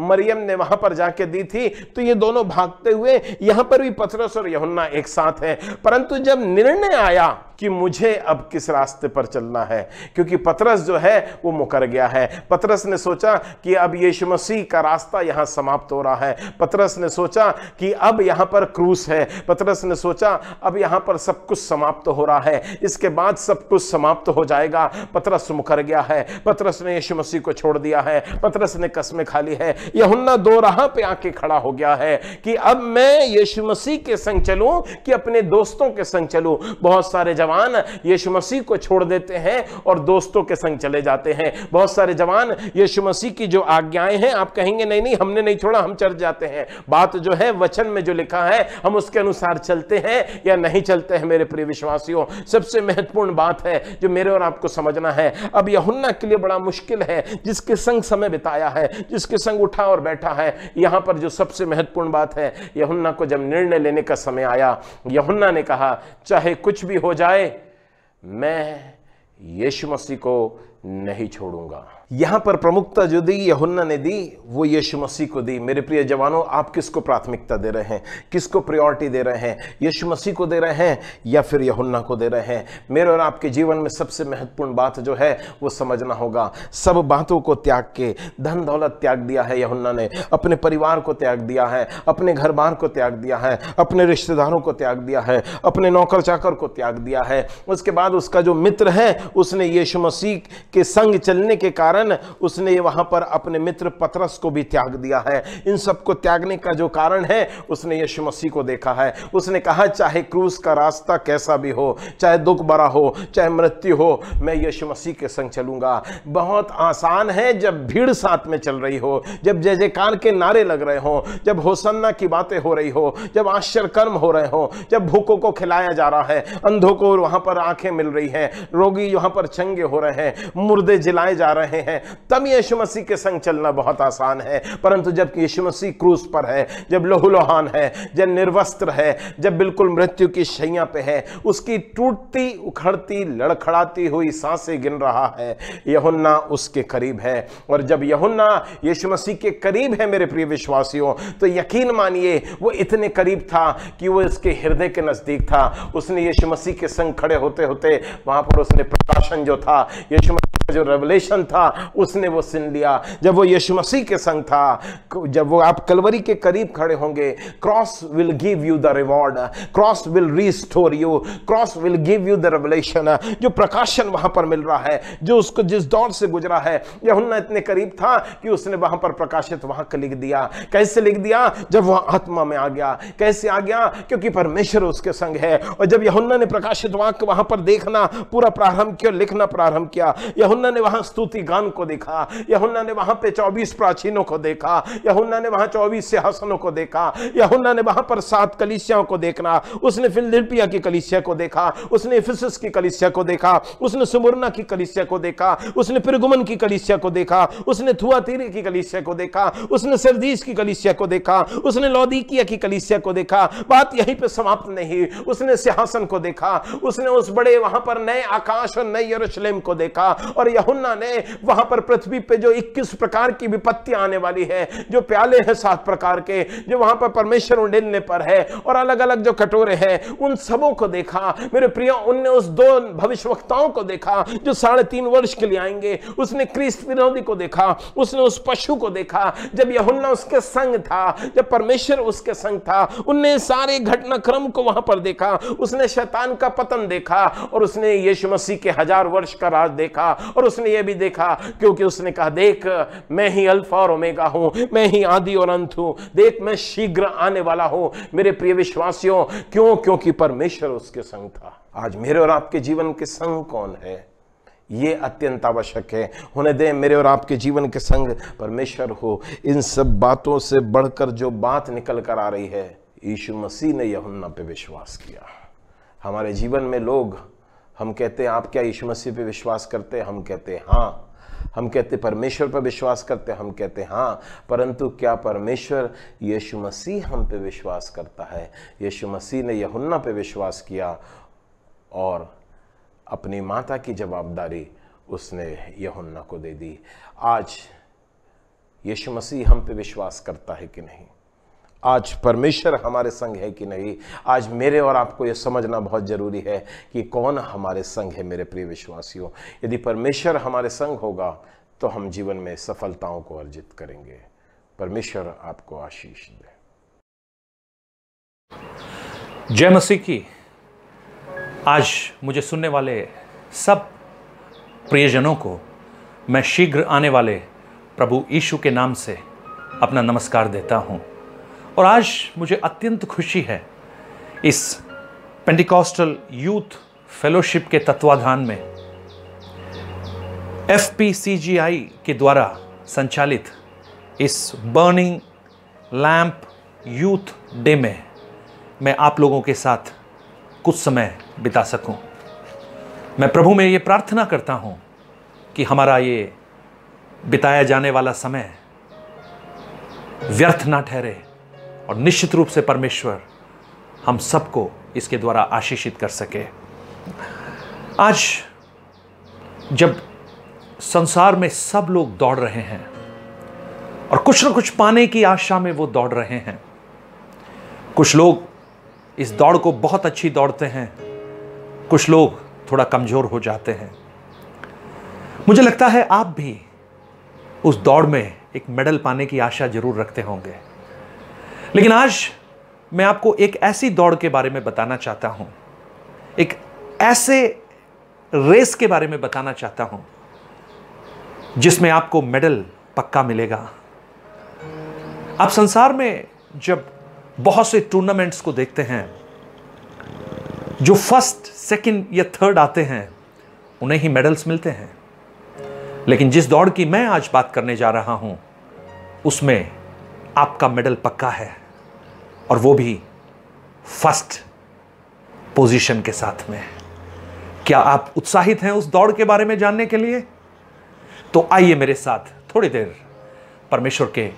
मरियम ने वहां पर जाके दी थी तो ये दोनों भागते हुए यहां पर भी पथरस और यहुन्ना एक साथ है परंतु जब निर्णय आया कि मुझे अब किस रास्ते पर चलना है क्योंकि पतरस जो है वो मुकर गया है पतरस ने सोचा कि अब यीशु मसीह का रास्ता यहाँ समाप्त हो रहा है पतरस ने सोचा कि अब यहाँ पर क्रूस है पतरस ने सोचा अब यहाँ पर सब कुछ समाप्त हो रहा है इसके बाद सब कुछ समाप्त हो जाएगा पतरस मुकर गया है पतरस ने यीशु मसीह को छोड़ दिया है पतरस ने कस्में खा ली है यहुन्ना दो राह पे आके खड़ा हो गया है कि अब मैं यीशु मसीह के संग चलूं कि अपने दोस्तों के संग चलूं बहुत सारे जवान यीशु मसीह को छोड़ देते हैं और दोस्तों के संग चले जाते हैं बहुत सारे जवान यीशु मसीह की जो आज्ञाएं हैं आप कहेंगे नहीं नहीं हमने नहीं छोड़ा हम चढ़ जाते हैं बात जो है वचन में जो लिखा है हम उसके अनुसार चलते हैं या नहीं चलते हैं मेरे प्रिय विश्वासियों सबसे महत्वपूर्ण बात है जो मेरे और आपको समझना है अब यहुन्ना के लिए बड़ा मुश्किल है जिसके संग समय बिताया है जिसके संग उठा और बैठा है यहां पर जो सबसे महत्वपूर्ण बात है यहुन्ना को जब निर्णय लेने का समय आया यहुन्ना ने कहा चाहे कुछ भी हो जाए आए मैं यीशु मसीह को नहीं छोड़ूंगा यहां पर प्रमुखता जो दी यहुन्ना ने दी वो यीशु मसीह को दी मेरे प्रिय जवानों आप किसको प्राथमिकता दे रहे हैं किसको प्रायोरिटी दे रहे हैं यीशु मसीह को दे रहे हैं या फिर यहुन्ना को दे रहे हैं मेरे और आपके जीवन में सबसे महत्वपूर्ण बात जो है वो समझना होगा सब बातों को त्याग के धन दौलत त्याग दिया है यहुन्ना ने अपने परिवार को त्याग दिया है अपने घर बार को त्याग दिया है अपने रिश्तेदारों को त्याग दिया है अपने नौकर चाकर को त्याग दिया है उसके बाद उसका जो मित्र है उसने यीशु मसीह के संग चलने के कारण उसने वहां पर अपने मित्र पतरस को भी त्याग दिया है इन सबको त्यागने का जो कारण है उसने यीशु मसीह को देखा है उसने कहा चाहे क्रूस का रास्ता कैसा भी हो चाहे दुख बड़ा हो चाहे मृत्यु हो मैं यीशु मसीह के संग चलूंगा बहुत आसान है जब भीड़ साथ में चल रही हो जब जय जयकार के नारे लग रहे हों जब होसन्ना की बातें हो रही हो जब आश्चर्यकर्म हो रहे हों जब भूखों को खिलाया जा रहा है अंधों को वहां पर आंखें मिल रही है रोगी वहां पर चंगे हो रहे हैं मुर्दे जलाए जा रहे हैं तब यीशु मसीह के संग चलना बहुत आसान है परंतु जब यीशु मसीह क्रूज पर है जब लोहलोहान है जब निर्वस्त्र है जब बिल्कुल मृत्यु की शैया पे है उसकी टूटती उखड़ती लड़खड़ाती हुई सांसें गिन रहा है यहुन्ना उसके करीब है और जब यहुन्ना यीशु मसीह के करीब है मेरे प्रिय विश्वासियों तो यकीन मानिए वो इतने करीब था कि वो इसके हृदय के नज़दीक था उसने यीशु मसीह के संग खड़े होते होते वहां पर उसने प्रकाशन जो था यीशु मसीह का जो रेवलेशन था उसने वो सुन लिया जब वो यीशु मसीह के संग था जब वो आप कलवरी के करीब खड़े होंगे cross will give you the reward cross will restore you cross will give you the revelation जो प्रकाशन वहां पर मिल रहा है जो उसको जिस दौर से गुजरा है यहुन्ना इतने करीब था कि उसने वहां पर प्रकाशित वहां का लिख दिया कैसे लिख दिया जब वह आत्मा में आ गया कैसे आ गया क्योंकि परमेश्वर उसके संग है और जब यहुन्ना ने प्रकाशित वाक्य वहां पर देखना पूरा प्रारंभ किया लिखना प्रारंभ किया यह यहुन्ना ने वहां स्तुति गान को देखा यहुन्ना ने वहां पे चौबीस प्राचीनों को देखा यहुन्ना ने वहां चौबीस सिंहासनों को देखा यहुन्ना ने वहां पर सात कलिसियाओं को देखना उसने फिलदिल्पिया की कलिसिया को देखा उसने इफिसस की कलिसिया को देखा उसने सुमुरना की कलिसिया को देखा उसने पिरगुमन की कलिसिया को देखा उसने थुआतीरे की कलिसिया को देखा उसने सरदीस की कलिसिया को देखा उसने लौदीकिया की कलिसिया को देखा बात यहीं पर समाप्त नहीं उसने सिंहासन को देखा उसने उस बड़े वहां पर नए आकाश और नए यरूशलेम को देखा और और यहुन्ना ने वहां पर पृथ्वी पे जो 21 प्रकार की विपत्ति आने वाली है जो प्याले हैं सात प्रकार के जो वहां पर परमेश्वर उंडेलने पर है और अलग अलग जो कटोरे हैं उन सबों को देखा मेरे प्रिय उनने उस दो भविष्यवक्ताओं को देखा जो साढ़े तीन वर्ष के लिए आएंगे उसने क्रिस्त विरोधी को देखा उसने उस पशु को देखा जब यहुन्ना उसके संग था जब परमेश्वर उसके संग था उनने सारे घटनाक्रम को वहां पर देखा उसने शैतान का पतन देखा और उसने यीशु मसीह के हजार वर्ष का राज देखा और उसने ये भी देखा क्योंकि उसने कहा देख मैं ही अल्फा और ओमेगा हूं मैं ही आदि और अंत हूं देख मैं शीघ्र आने वाला हूं मेरे प्रिय विश्वासियों क्यों क्योंकि परमेश्वर उसके संग था आज मेरे और आपके जीवन के संग कौन है ये अत्यंत आवश्यक है होने दें मेरे और आपके जीवन के संग परमेश्वर हो इन सब बातों से बढ़कर जो बात निकल कर आ रही है यीशु मसीह ने यहुन्ना पे विश्वास किया हमारे जीवन में लोग हम कहते हैं आप क्या यीशु मसीह पे विश्वास करते हैं हम कहते हैं हाँ हम कहते परमेश्वर पर विश्वास करते हम कहते हाँ परंतु क्या परमेश्वर यीशु मसीह हम पे विश्वास करता है यीशु मसीह ने यहुन्ना पे विश्वास किया और अपनी माता की जवाबदारी उसने यहुन्ना को दे दी आज यीशु मसीह हम पे विश्वास करता है कि नहीं आज परमेश्वर हमारे संग है कि नहीं आज मेरे और आपको यह समझना बहुत ज़रूरी है कि कौन हमारे संग है मेरे प्रिय विश्वासियों यदि परमेश्वर हमारे संग होगा तो हम जीवन में सफलताओं को अर्जित करेंगे परमेश्वर आपको आशीष दे जय मसीह की आज मुझे सुनने वाले सब प्रियजनों को मैं शीघ्र आने वाले प्रभु यीशु के नाम से अपना नमस्कार देता हूँ और आज मुझे अत्यंत खुशी है इस पेंडिकॉस्टल यूथ फेलोशिप के तत्वाधान में एफ के द्वारा संचालित इस बर्निंग लैम्प यूथ डे में मैं आप लोगों के साथ कुछ समय बिता सकूं। मैं प्रभु में ये प्रार्थना करता हूं कि हमारा ये बिताया जाने वाला समय व्यर्थ ना ठहरे और निश्चित रूप से परमेश्वर हम सबको इसके द्वारा आशीषित कर सके आज जब संसार में सब लोग दौड़ रहे हैं और कुछ न कुछ पाने की आशा में वो दौड़ रहे हैं कुछ लोग इस दौड़ को बहुत अच्छी दौड़ते हैं कुछ लोग थोड़ा कमज़ोर हो जाते हैं मुझे लगता है आप भी उस दौड़ में एक मेडल पाने की आशा जरूर रखते होंगे लेकिन आज मैं आपको एक ऐसी दौड़ के बारे में बताना चाहता हूं एक ऐसे रेस के बारे में बताना चाहता हूं जिसमें आपको मेडल पक्का मिलेगा आप संसार में जब बहुत से टूर्नामेंट्स को देखते हैं जो फर्स्ट सेकंड या थर्ड आते हैं उन्हें ही मेडल्स मिलते हैं लेकिन जिस दौड़ की मैं आज बात करने जा रहा हूं उसमें आपका मेडल पक्का है और वो भी फर्स्ट पोजीशन के साथ में क्या आप उत्साहित हैं उस दौड़ के बारे में जानने के लिए तो आइए मेरे साथ थोड़ी देर परमेश्वर के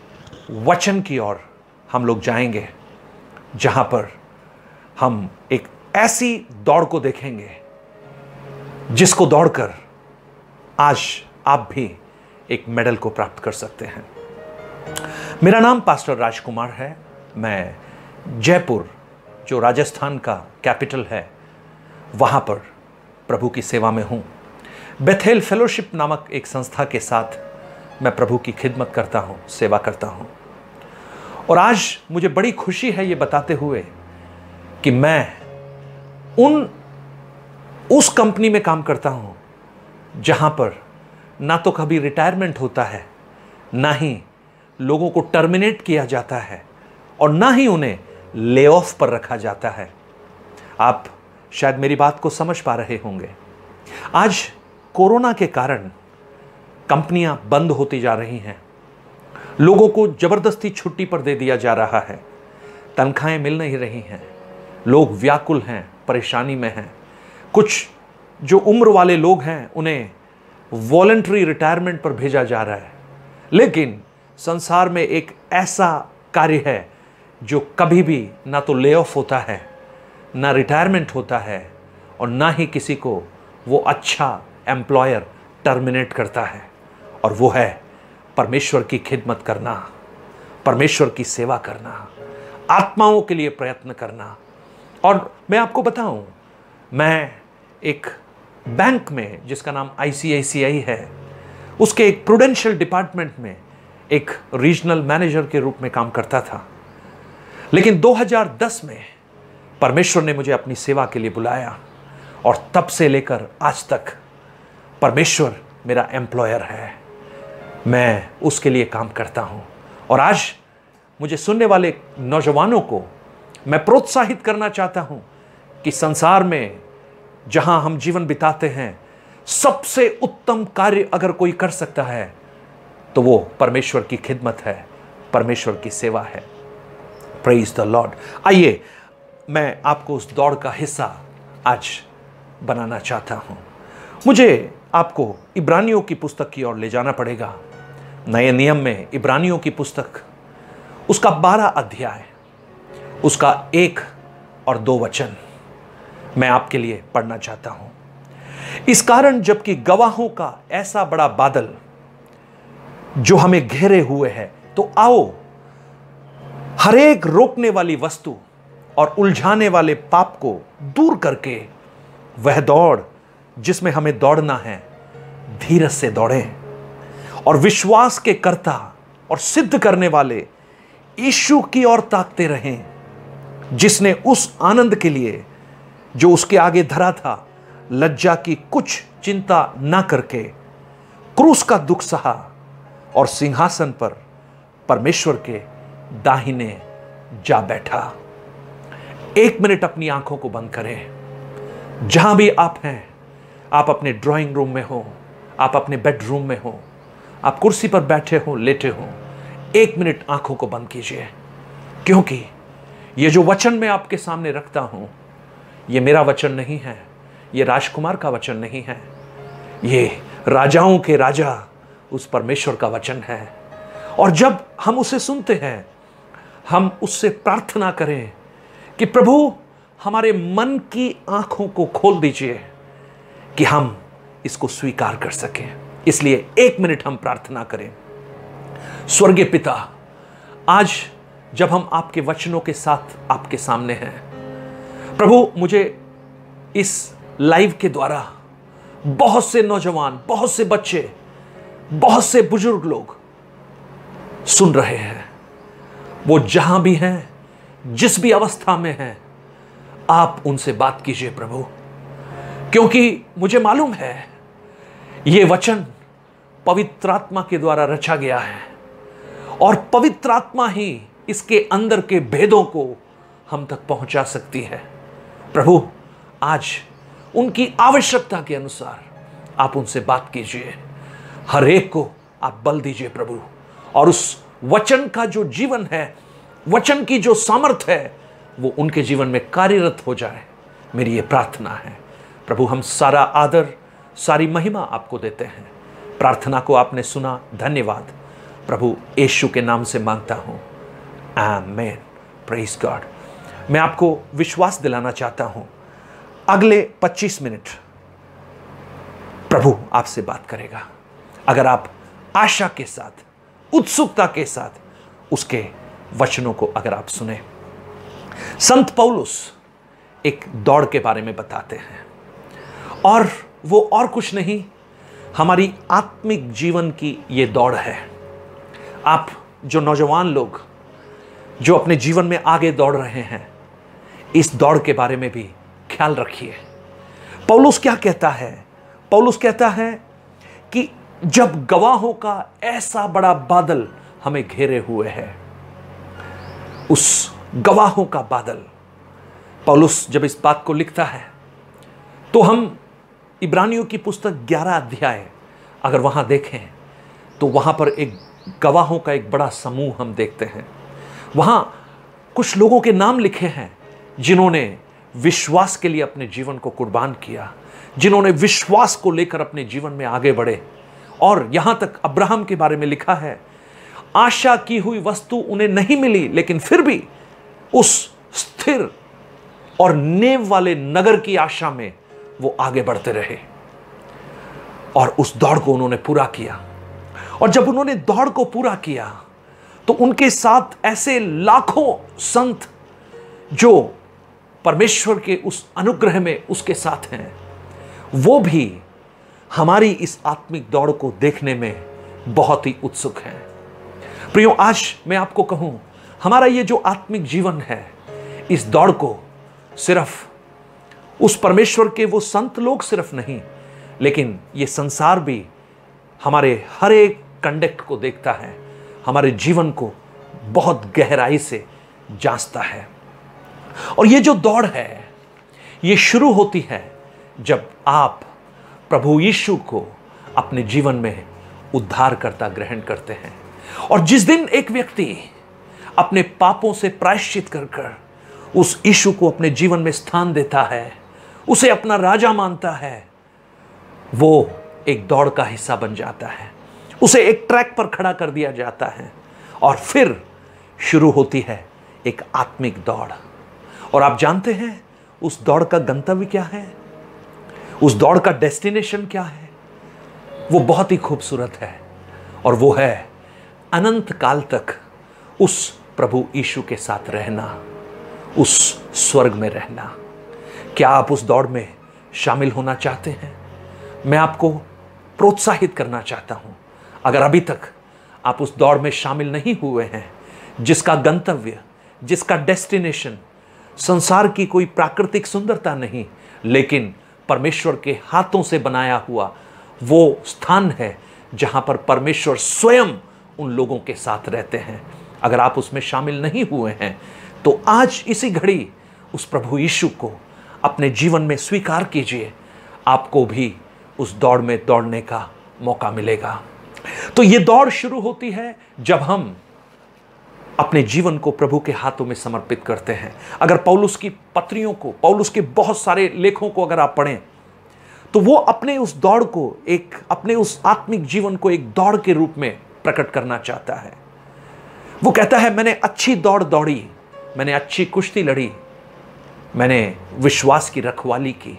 वचन की ओर हम लोग जाएंगे जहां पर हम एक ऐसी दौड़ को देखेंगे जिसको दौड़कर आज आप भी एक मेडल को प्राप्त कर सकते हैं मेरा नाम पास्टर राजकुमार है मैं जयपुर जो राजस्थान का कैपिटल है वहाँ पर प्रभु की सेवा में हूँ बेथेल फेलोशिप नामक एक संस्था के साथ मैं प्रभु की खिदमत करता हूँ सेवा करता हूँ और आज मुझे बड़ी खुशी है ये बताते हुए कि मैं उन उस कंपनी में काम करता हूँ जहाँ पर ना तो कभी रिटायरमेंट होता है ना ही लोगों को टर्मिनेट किया जाता है और ना ही उन्हें ले ऑफ पर रखा जाता है आप शायद मेरी बात को समझ पा रहे होंगे आज कोरोना के कारण कंपनियां बंद होती जा रही हैं लोगों को ज़बरदस्ती छुट्टी पर दे दिया जा रहा है तनख्वाहें मिल नहीं रही हैं लोग व्याकुल हैं परेशानी में हैं कुछ जो उम्र वाले लोग हैं उन्हें वॉलेंट्री रिटायरमेंट पर भेजा जा रहा है लेकिन संसार में एक ऐसा कार्य है जो कभी भी ना तो ले ऑफ होता है ना रिटायरमेंट होता है और ना ही किसी को वो अच्छा एम्प्लॉयर टर्मिनेट करता है और वो है परमेश्वर की खिदमत करना परमेश्वर की सेवा करना आत्माओं के लिए प्रयत्न करना और मैं आपको बताऊं मैं एक बैंक में जिसका नाम आईसीआईसीआई है उसके एक प्रूडेंशियल डिपार्टमेंट में एक रीजनल मैनेजर के रूप में काम करता था लेकिन 2010 में परमेश्वर ने मुझे अपनी सेवा के लिए बुलाया और तब से लेकर आज तक परमेश्वर मेरा एम्प्लॉयर है मैं उसके लिए काम करता हूँ और आज मुझे सुनने वाले नौजवानों को मैं प्रोत्साहित करना चाहता हूँ कि संसार में जहाँ हम जीवन बिताते हैं सबसे उत्तम कार्य अगर कोई कर सकता है तो वो परमेश्वर की खिदमत है परमेश्वर की सेवा है प्रेज द लॉर्ड आइए मैं आपको उस दौड़ का हिस्सा आज बनाना चाहता हूँ मुझे आपको इब्रानियों की पुस्तक की ओर ले जाना पड़ेगा नए नियम में इब्रानियों की पुस्तक उसका बारह अध्याय उसका एक और दो वचन मैं आपके लिए पढ़ना चाहता हूं इस कारण जबकि गवाहों का ऐसा बड़ा बादल जो हमें घेरे हुए है तो आओ हरेक रोकने वाली वस्तु और उलझाने वाले पाप को दूर करके वह दौड़ जिसमें हमें दौड़ना है धीरज से दौड़ें और विश्वास के कर्ता और सिद्ध करने वाले ईशु की ओर ताकते रहें जिसने उस आनंद के लिए जो उसके आगे धरा था लज्जा की कुछ चिंता ना करके क्रूस का दुख सहा और सिंहासन पर परमेश्वर के दाहिने जा बैठा एक मिनट अपनी आंखों को बंद करें जहां भी आप हैं आप अपने ड्राइंग रूम में हो आप अपने बेडरूम में हो आप कुर्सी पर बैठे हो लेटे हो एक मिनट आंखों को बंद कीजिए क्योंकि यह जो वचन मैं आपके सामने रखता हूं यह मेरा वचन नहीं है यह राजकुमार का वचन नहीं है यह राजाओं के राजा उस परमेश्वर का वचन है और जब हम उसे सुनते हैं हम उससे प्रार्थना करें कि प्रभु हमारे मन की आंखों को खोल दीजिए कि हम इसको स्वीकार कर सकें इसलिए एक मिनट हम प्रार्थना करें स्वर्गीय पिता आज जब हम आपके वचनों के साथ आपके सामने हैं प्रभु मुझे इस लाइव के द्वारा बहुत से नौजवान बहुत से बच्चे बहुत से बुजुर्ग लोग सुन रहे हैं वो जहां भी हैं जिस भी अवस्था में हैं आप उनसे बात कीजिए प्रभु क्योंकि मुझे मालूम है ये वचन पवित्र आत्मा के द्वारा रचा गया है और पवित्र आत्मा ही इसके अंदर के भेदों को हम तक पहुंचा सकती है प्रभु आज उनकी आवश्यकता के अनुसार आप उनसे बात कीजिए हर एक को आप बल दीजिए प्रभु और उस वचन का जो जीवन है वचन की जो सामर्थ है वो उनके जीवन में कार्यरत हो जाए मेरी ये प्रार्थना है प्रभु हम सारा आदर सारी महिमा आपको देते हैं प्रार्थना को आपने सुना धन्यवाद प्रभु यशु के नाम से मांगता हूँ आमेन प्रेज गॉड मैं आपको विश्वास दिलाना चाहता हूँ अगले 25 मिनट प्रभु आपसे बात करेगा अगर आप आशा के साथ उत्सुकता के साथ उसके वचनों को अगर आप सुने संत पौलुस एक दौड़ के बारे में बताते हैं और वो और कुछ नहीं हमारी आत्मिक जीवन की ये दौड़ है आप जो नौजवान लोग जो अपने जीवन में आगे दौड़ रहे हैं इस दौड़ के बारे में भी ख्याल रखिए पौलुस क्या कहता है पौलुस कहता है कि जब गवाहों का ऐसा बड़ा बादल हमें घेरे हुए है उस गवाहों का बादल पौलुस जब इस बात को लिखता है तो हम इब्रानियों की पुस्तक 11 अध्याय अगर वहां देखें तो वहां पर एक गवाहों का एक बड़ा समूह हम देखते हैं वहां कुछ लोगों के नाम लिखे हैं जिन्होंने विश्वास के लिए अपने जीवन को कुर्बान किया जिन्होंने विश्वास को लेकर अपने जीवन में आगे बढ़े और यहां तक अब्राहम के बारे में लिखा है आशा की हुई वस्तु उन्हें नहीं मिली लेकिन फिर भी उस स्थिर और नेव वाले नगर की आशा में वो आगे बढ़ते रहे और उस दौड़ को उन्होंने पूरा किया और जब उन्होंने दौड़ को पूरा किया तो उनके साथ ऐसे लाखों संत जो परमेश्वर के उस अनुग्रह में उसके साथ हैं वो भी हमारी इस आत्मिक दौड़ को देखने में बहुत ही उत्सुक हैं प्रियो आज मैं आपको कहूं हमारा ये जो आत्मिक जीवन है इस दौड़ को सिर्फ उस परमेश्वर के वो संत लोग सिर्फ नहीं लेकिन ये संसार भी हमारे हर एक कंडक्ट को देखता है हमारे जीवन को बहुत गहराई से जांचता है और ये जो दौड़ है ये शुरू होती है जब आप प्रभु यीशु को अपने जीवन में उद्धारकर्ता ग्रहण करते हैं और जिस दिन एक व्यक्ति अपने पापों से प्रायश्चित कर कर उस यीशु को अपने जीवन में स्थान देता है उसे अपना राजा मानता है वो एक दौड़ का हिस्सा बन जाता है उसे एक ट्रैक पर खड़ा कर दिया जाता है और फिर शुरू होती है एक आत्मिक दौड़ और आप जानते हैं उस दौड़ का गंतव्य क्या है उस दौड़ का डेस्टिनेशन क्या है वो बहुत ही खूबसूरत है और वो है अनंत काल तक उस प्रभु यीशु के साथ रहना उस स्वर्ग में रहना क्या आप उस दौड़ में शामिल होना चाहते हैं मैं आपको प्रोत्साहित करना चाहता हूँ अगर अभी तक आप उस दौड़ में शामिल नहीं हुए हैं जिसका गंतव्य जिसका डेस्टिनेशन संसार की कोई प्राकृतिक सुंदरता नहीं लेकिन परमेश्वर के हाथों से बनाया हुआ वो स्थान है जहां पर परमेश्वर स्वयं उन लोगों के साथ रहते हैं अगर आप उसमें शामिल नहीं हुए हैं तो आज इसी घड़ी उस प्रभु यीशु को अपने जीवन में स्वीकार कीजिए आपको भी उस दौड़ में दौड़ने का मौका मिलेगा तो ये दौड़ शुरू होती है जब हम अपने जीवन को प्रभु के हाथों में समर्पित करते हैं अगर पौलुस की पत्रियों को पौलुस के बहुत सारे लेखों को अगर आप पढ़ें तो वो अपने उस दौड़ को एक अपने उस आत्मिक जीवन को एक दौड़ के रूप में प्रकट करना चाहता है वो कहता है मैंने अच्छी दौड़ दौड़ी मैंने अच्छी कुश्ती लड़ी मैंने विश्वास की रखवाली की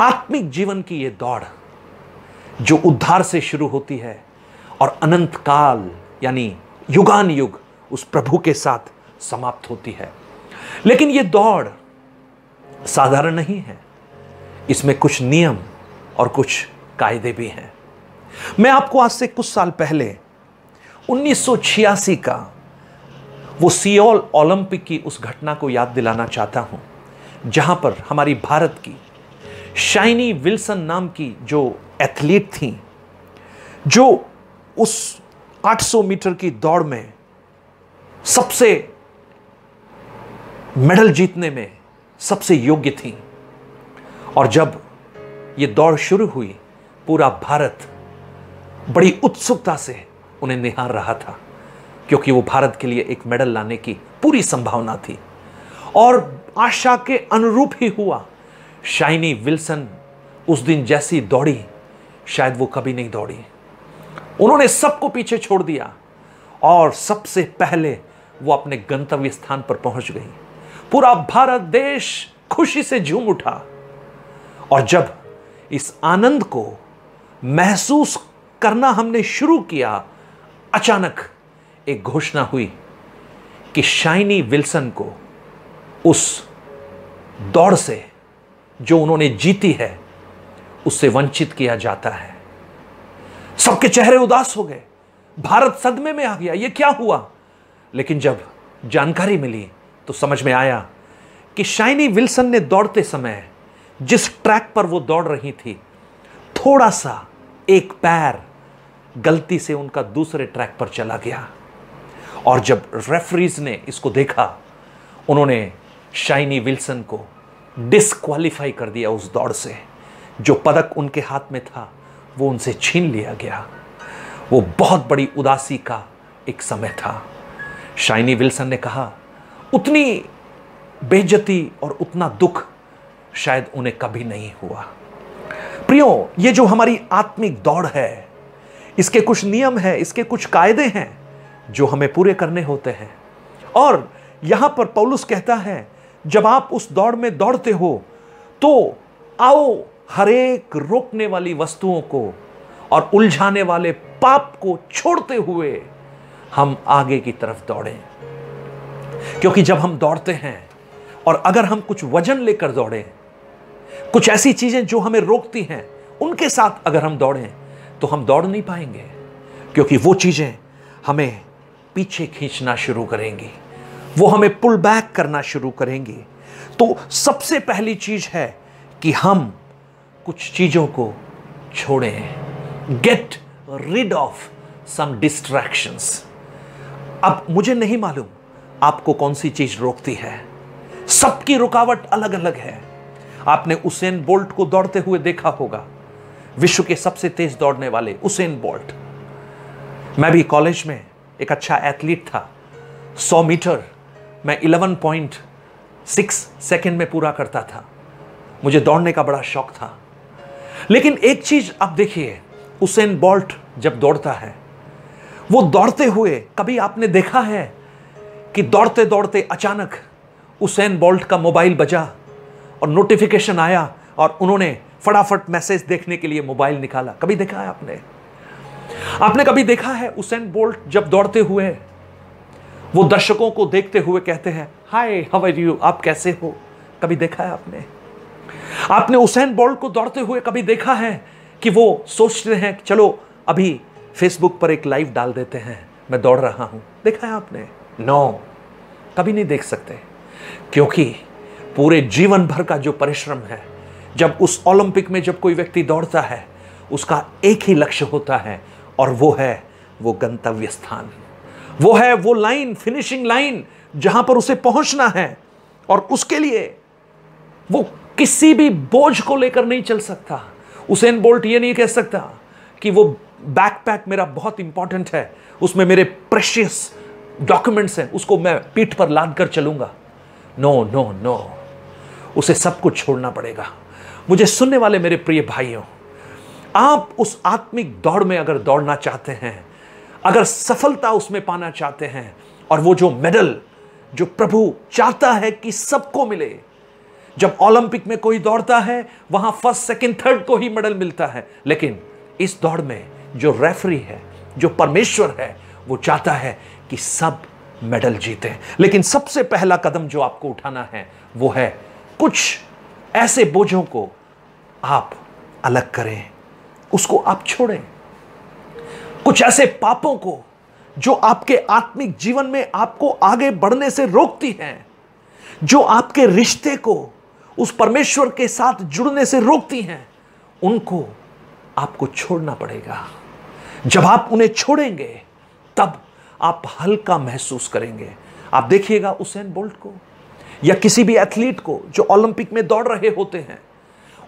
आत्मिक जीवन की ये दौड़ जो उद्धार से शुरू होती है और अनंत काल यानी युगान युग उस प्रभु के साथ समाप्त होती है लेकिन यह दौड़ साधारण नहीं है इसमें कुछ नियम और कुछ कायदे भी हैं मैं आपको आज से कुछ साल पहले 1986 का वो सियोल ओलंपिक की उस घटना को याद दिलाना चाहता हूं जहां पर हमारी भारत की शाइनी विल्सन नाम की जो एथलीट थी जो उस 800 मीटर की दौड़ में सबसे मेडल जीतने में सबसे योग्य थी और जब ये दौड़ शुरू हुई पूरा भारत बड़ी उत्सुकता से उन्हें निहार रहा था क्योंकि वो भारत के लिए एक मेडल लाने की पूरी संभावना थी और आशा के अनुरूप ही हुआ शाइनी विल्सन उस दिन जैसी दौड़ी शायद वो कभी नहीं दौड़ी उन्होंने सबको पीछे छोड़ दिया और सबसे पहले वो अपने गंतव्य स्थान पर पहुंच गई पूरा भारत देश खुशी से झूम उठा और जब इस आनंद को महसूस करना हमने शुरू किया अचानक एक घोषणा हुई कि शाइनी विल्सन को उस दौड़ से जो उन्होंने जीती है उससे वंचित किया जाता है सबके चेहरे उदास हो गए भारत सदमे में आ गया ये क्या हुआ लेकिन जब जानकारी मिली तो समझ में आया कि शाइनी विल्सन ने दौड़ते समय जिस ट्रैक पर वो दौड़ रही थी थोड़ा सा एक पैर गलती से उनका दूसरे ट्रैक पर चला गया और जब रेफरीज ने इसको देखा उन्होंने शाइनी विल्सन को डिसक्वालीफाई कर दिया उस दौड़ से जो पदक उनके हाथ में था वो उनसे छीन लिया गया वो बहुत बड़ी उदासी का एक समय था शाइनी विल्सन ने कहा उतनी बेजती और उतना दुख शायद उन्हें कभी नहीं हुआ प्रियो ये जो हमारी आत्मिक दौड़ है इसके कुछ नियम है इसके कुछ कायदे हैं जो हमें पूरे करने होते हैं और यहां पर पौलुस कहता है जब आप उस दौड़ में दौड़ते हो तो आओ हरेक रोकने वाली वस्तुओं को और उलझाने वाले पाप को छोड़ते हुए हम आगे की तरफ दौड़ें क्योंकि जब हम दौड़ते हैं और अगर हम कुछ वजन लेकर दौड़ें कुछ ऐसी चीज़ें जो हमें रोकती हैं उनके साथ अगर हम दौड़ें तो हम दौड़ नहीं पाएंगे क्योंकि वो चीज़ें हमें पीछे खींचना शुरू करेंगी वो हमें पुल बैक करना शुरू करेंगी तो सबसे पहली चीज़ है कि हम कुछ चीज़ों को छोड़ें get rid of some distractions अब मुझे नहीं मालूम आपको कौन सी चीज रोकती है सबकी रुकावट अलग अलग है आपने उसेन बोल्ट को दौड़ते हुए देखा होगा विश्व के सबसे तेज दौड़ने वाले उसेन बोल्ट मैं भी कॉलेज में एक अच्छा एथलीट था 100 मीटर मैं 11.6 सेकेंड में पूरा करता था मुझे दौड़ने का बड़ा शौक था लेकिन एक चीज आप देखिए उसेन बोल्ट जब दौड़ता है वो दौड़ते हुए कभी आपने देखा है कि दौड़ते दौड़ते अचानक उसेन बोल्ट का मोबाइल बजा और नोटिफिकेशन आया और उन्होंने फटाफट मैसेज देखने के लिए मोबाइल निकाला कभी देखा है आपने आपने कभी देखा है उसेन बोल्ट जब दौड़ते हुए वो दर्शकों को देखते हुए कहते हैं हाय हाउ आर यू आप कैसे हो कभी देखा है आपने आपने उसेन बोल्ट को दौड़ते हुए कभी देखा है कि वो सोचते हैं चलो अभी फेसबुक पर एक लाइव डाल देते हैं मैं दौड़ रहा हूं देखा है आपने नो कभी नहीं देख सकते क्योंकि पूरे जीवन भर का जो परिश्रम है जब उस ओलंपिक में जब कोई व्यक्ति दौड़ता है उसका एक ही लक्ष्य होता है और वो है वो गंतव्य स्थान वो है वो लाइन फिनिशिंग लाइन जहां पर उसे पहुंचना है और उसके लिए वो किसी भी बोझ को लेकर नहीं चल सकता उसे बोल्ट ये नहीं कह सकता कि वो बैकपैक मेरा बहुत इंपॉर्टेंट है उसमें मेरे प्रेशियस डॉक्यूमेंट्स हैं उसको मैं पीठ पर लाद कर चलूंगा नो नो नो उसे सब कुछ छोड़ना पड़ेगा मुझे सुनने वाले मेरे प्रिय भाइयों आप उस आत्मिक दौड़ में अगर दौड़ना चाहते हैं अगर सफलता उसमें पाना चाहते हैं और वो जो मेडल जो प्रभु चाहता है कि सबको मिले जब ओलंपिक में कोई दौड़ता है वहां फर्स्ट सेकंड थर्ड को ही मेडल मिलता है लेकिन इस दौड़ में जो रेफरी है जो परमेश्वर है वो चाहता है कि सब मेडल जीते लेकिन सबसे पहला कदम जो आपको उठाना है वो है कुछ ऐसे बोझों को आप अलग करें उसको आप छोड़ें कुछ ऐसे पापों को जो आपके आत्मिक जीवन में आपको आगे बढ़ने से रोकती हैं जो आपके रिश्ते को उस परमेश्वर के साथ जुड़ने से रोकती हैं उनको आपको छोड़ना पड़ेगा जब आप उन्हें छोड़ेंगे तब आप हल्का महसूस करेंगे आप देखिएगा उसेन बोल्ट को या किसी भी एथलीट को जो ओलंपिक में दौड़ रहे होते हैं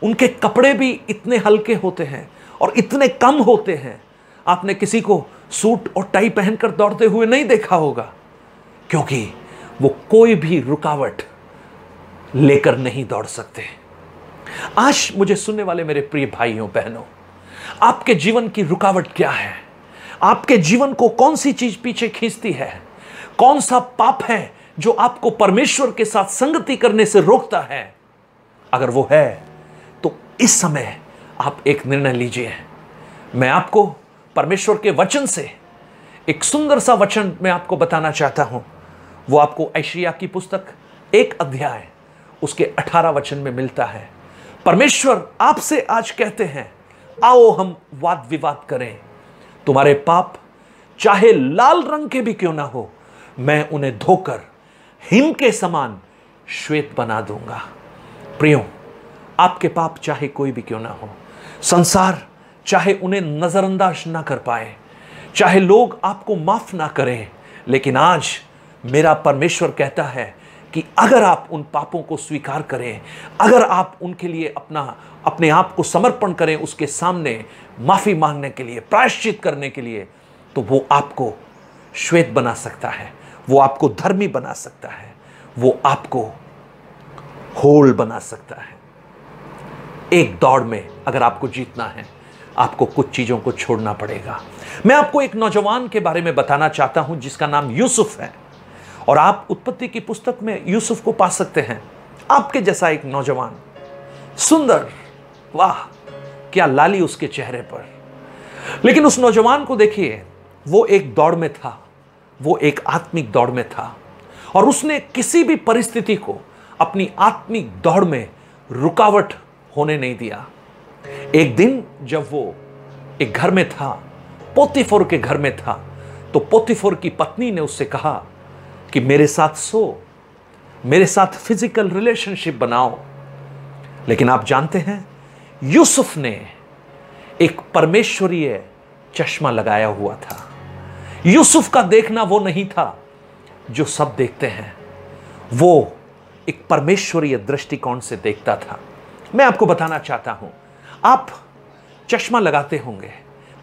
उनके कपड़े भी इतने हल्के होते हैं और इतने कम होते हैं आपने किसी को सूट और टाई पहनकर दौड़ते हुए नहीं देखा होगा क्योंकि वो कोई भी रुकावट लेकर नहीं दौड़ सकते आज मुझे सुनने वाले मेरे प्रिय भाइयों बहनों आपके जीवन की रुकावट क्या है आपके जीवन को कौन सी चीज पीछे खींचती है कौन सा पाप है जो आपको परमेश्वर के साथ संगति करने से रोकता है अगर वो है तो इस समय आप एक निर्णय लीजिए मैं आपको परमेश्वर के वचन से एक सुंदर सा वचन मैं आपको बताना चाहता हूं वो आपको ऐशिया की पुस्तक एक अध्याय उसके अठारह वचन में मिलता है परमेश्वर आपसे आज कहते हैं आओ हम वाद विवाद करें तुम्हारे पाप चाहे लाल रंग के भी क्यों ना हो मैं उन्हें धोकर हिम के समान श्वेत बना दूंगा प्रियो आपके पाप चाहे कोई भी क्यों ना हो संसार चाहे उन्हें नज़रअंदाज ना कर पाए चाहे लोग आपको माफ़ ना करें लेकिन आज मेरा परमेश्वर कहता है कि अगर आप उन पापों को स्वीकार करें अगर आप उनके लिए अपना अपने आप को समर्पण करें उसके सामने माफ़ी मांगने के लिए प्रायश्चित करने के लिए तो वो आपको श्वेत बना सकता है वो आपको धर्मी बना सकता है वो आपको होल बना सकता है एक दौड़ में अगर आपको जीतना है आपको कुछ चीज़ों को छोड़ना पड़ेगा मैं आपको एक नौजवान के बारे में बताना चाहता हूं जिसका नाम यूसुफ है और आप उत्पत्ति की पुस्तक में यूसुफ को पा सकते हैं आपके जैसा एक नौजवान सुंदर वाह क्या लाली उसके चेहरे पर लेकिन उस नौजवान को देखिए वो एक दौड़ में था वो एक आत्मिक दौड़ में था और उसने किसी भी परिस्थिति को अपनी आत्मिक दौड़ में रुकावट होने नहीं दिया एक दिन जब वो एक घर में था पोतीफोर के घर में था तो पोतीफोर की पत्नी ने उससे कहा कि मेरे साथ सो मेरे साथ फिजिकल रिलेशनशिप बनाओ लेकिन आप जानते हैं यूसुफ ने एक परमेश्वरीय चश्मा लगाया हुआ था यूसुफ का देखना वो नहीं था जो सब देखते हैं वो एक परमेश्वरीय दृष्टिकोण से देखता था मैं आपको बताना चाहता हूं आप चश्मा लगाते होंगे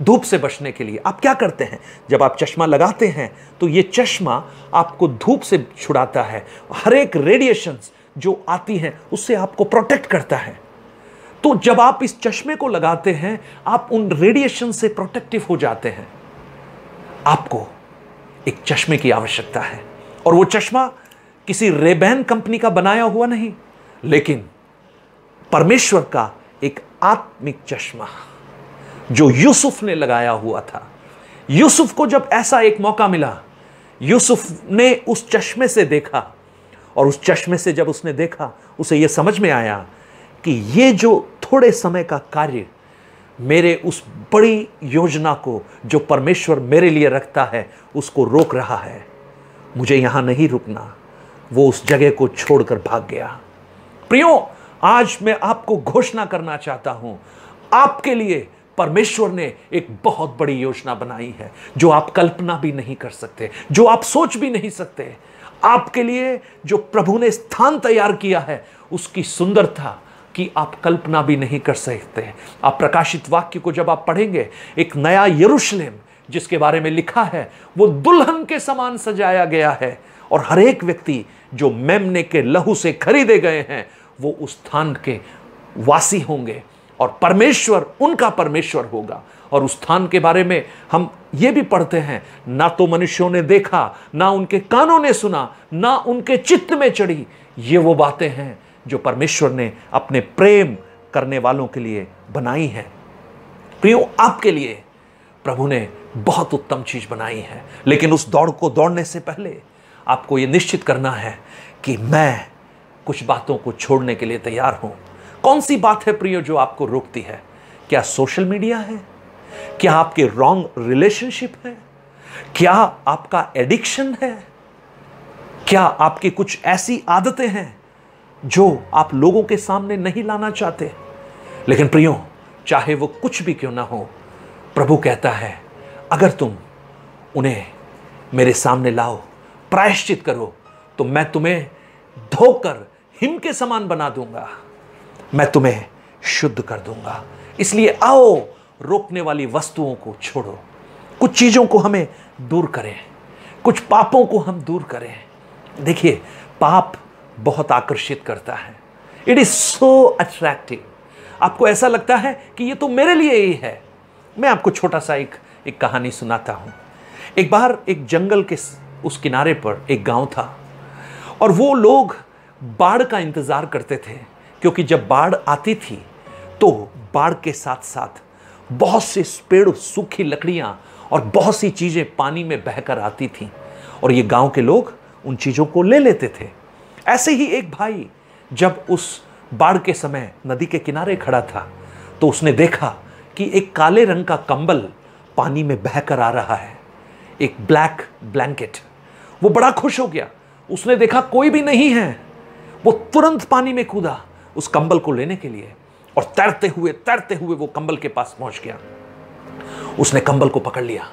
धूप से बचने के लिए आप क्या करते हैं जब आप चश्मा लगाते हैं तो ये चश्मा आपको धूप से छुड़ाता है हर एक रेडिएशंस जो आती हैं उससे आपको प्रोटेक्ट करता है तो जब आप इस चश्मे को लगाते हैं आप उन रेडिएशन से प्रोटेक्टिव हो जाते हैं आपको एक चश्मे की आवश्यकता है और वो चश्मा किसी रेबैन कंपनी का बनाया हुआ नहीं लेकिन परमेश्वर का एक आत्मिक चश्मा जो यूसुफ ने लगाया हुआ था यूसुफ को जब ऐसा एक मौका मिला यूसुफ ने उस चश्मे से देखा और उस चश्मे से जब उसने देखा उसे यह समझ में आया कि ये जो थोड़े समय का कार्य मेरे उस बड़ी योजना को जो परमेश्वर मेरे लिए रखता है उसको रोक रहा है मुझे यहाँ नहीं रुकना वो उस जगह को छोड़कर भाग गया प्रियो आज मैं आपको घोषणा करना चाहता हूँ आपके लिए परमेश्वर ने एक बहुत बड़ी योजना बनाई है जो आप कल्पना भी नहीं कर सकते जो आप सोच भी नहीं सकते आपके लिए जो प्रभु ने स्थान तैयार किया है उसकी सुंदरता कि आप कल्पना भी नहीं कर सकते आप प्रकाशित वाक्य को जब आप पढ़ेंगे एक नया यरूशलेम जिसके बारे में लिखा है वो दुल्हन के समान सजाया गया है और हर एक व्यक्ति जो मेमने के लहू से खरीदे गए हैं वो उस स्थान के वासी होंगे और परमेश्वर उनका परमेश्वर होगा और उस स्थान के बारे में हम ये भी पढ़ते हैं ना तो मनुष्यों ने देखा ना उनके कानों ने सुना ना उनके चित्त में चढ़ी ये वो बातें हैं जो परमेश्वर ने अपने प्रेम करने वालों के लिए बनाई हैं प्रियो आपके लिए प्रभु ने बहुत उत्तम चीज बनाई है लेकिन उस दौड़ को दौड़ने से पहले आपको ये निश्चित करना है कि मैं कुछ बातों को छोड़ने के लिए तैयार हूं कौन सी बात है प्रियो जो आपको रोकती है क्या सोशल मीडिया है क्या आपके रॉन्ग रिलेशनशिप है क्या आपका एडिक्शन है क्या आपकी कुछ ऐसी आदतें हैं जो आप लोगों के सामने नहीं लाना चाहते लेकिन प्रियो चाहे वो कुछ भी क्यों ना हो प्रभु कहता है अगर तुम उन्हें मेरे सामने लाओ प्रायश्चित करो तो मैं तुम्हें धोकर हिम के समान बना दूंगा मैं तुम्हें शुद्ध कर दूंगा इसलिए आओ रोकने वाली वस्तुओं को छोड़ो कुछ चीज़ों को हमें दूर करें कुछ पापों को हम दूर करें देखिए पाप बहुत आकर्षित करता है इट इज़ सो अट्रैक्टिव आपको ऐसा लगता है कि ये तो मेरे लिए ही है मैं आपको छोटा सा एक एक कहानी सुनाता हूँ एक बार एक जंगल के उस किनारे पर एक गांव था और वो लोग बाढ़ का इंतज़ार करते थे क्योंकि जब बाढ़ आती थी तो बाढ़ के साथ साथ बहुत से पेड़ सूखी लकड़ियाँ और बहुत सी चीज़ें पानी में बहकर आती थीं और ये गांव के लोग उन चीज़ों को ले लेते थे ऐसे ही एक भाई जब उस बाढ़ के समय नदी के किनारे खड़ा था तो उसने देखा कि एक काले रंग का कंबल पानी में बहकर आ रहा है एक ब्लैक ब्लैंकेट वो बड़ा खुश हो गया उसने देखा कोई भी नहीं है वो तुरंत पानी में कूदा उस कंबल को लेने के लिए और तैरते हुए तैरते हुए वो कंबल के पास पहुंच गया उसने कंबल को पकड़ लिया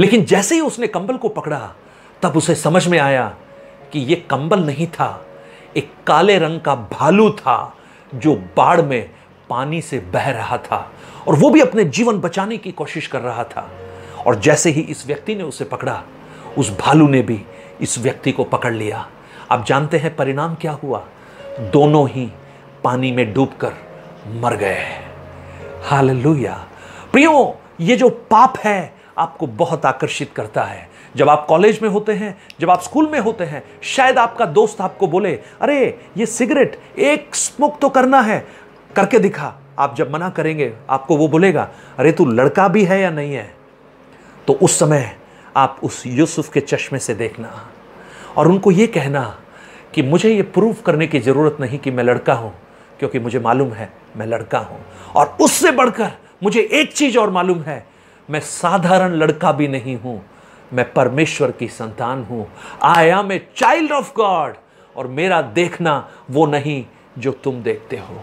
लेकिन जैसे ही उसने कंबल को पकड़ा तब उसे समझ में आया कि ये कंबल नहीं था एक काले रंग का भालू था जो बाढ़ में पानी से बह रहा था और वो भी अपने जीवन बचाने की कोशिश कर रहा था और जैसे ही इस व्यक्ति ने उसे पकड़ा उस भालू ने भी इस व्यक्ति को पकड़ लिया आप जानते हैं परिणाम क्या हुआ दोनों ही पानी में डूबकर मर गए हालेलुया प्रियो ये जो पाप है आपको बहुत आकर्षित करता है जब आप कॉलेज में होते हैं जब आप स्कूल में होते हैं शायद आपका दोस्त आपको बोले अरे ये सिगरेट एक स्मोक तो करना है करके दिखा आप जब मना करेंगे आपको वो बोलेगा अरे तू लड़का भी है या नहीं है तो उस समय आप उस यूसुफ के चश्मे से देखना और उनको ये कहना कि मुझे ये प्रूव करने की ज़रूरत नहीं कि मैं लड़का हूँ क्योंकि मुझे मालूम है मैं लड़का हूं और उससे बढ़कर मुझे एक चीज़ और मालूम है मैं साधारण लड़का भी नहीं हूं मैं परमेश्वर की संतान हूं I am a child of God और मेरा देखना वो नहीं जो तुम देखते हो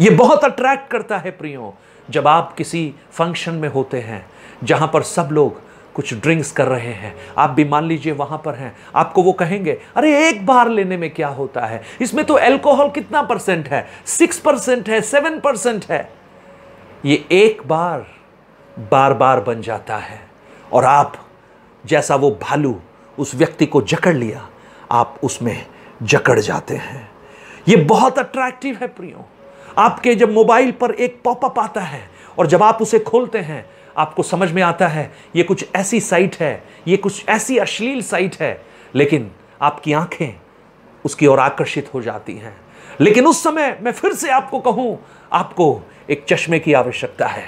ये बहुत अट्रैक्ट करता है प्रियो जब आप किसी फंक्शन में होते हैं जहां पर सब लोग कुछ ड्रिंक्स कर रहे हैं आप भी मान लीजिए वहां पर हैं आपको वो कहेंगे अरे एक बार लेने में क्या होता है इसमें तो एल्कोहल कितना परसेंट है सिक्स परसेंट है सेवन परसेंट है ये एक बार बार बार बन जाता है और आप जैसा वो भालू उस व्यक्ति को जकड़ लिया आप उसमें जकड़ जाते हैं ये बहुत अट्रैक्टिव है प्रियो आपके जब मोबाइल पर एक पॉपअप आता है और जब आप उसे खोलते हैं आपको समझ में आता है ये कुछ ऐसी साइट है ये कुछ ऐसी अश्लील साइट है लेकिन आपकी आंखें उसकी ओर आकर्षित हो जाती हैं लेकिन उस समय मैं फिर से आपको कहूं आपको एक चश्मे की आवश्यकता है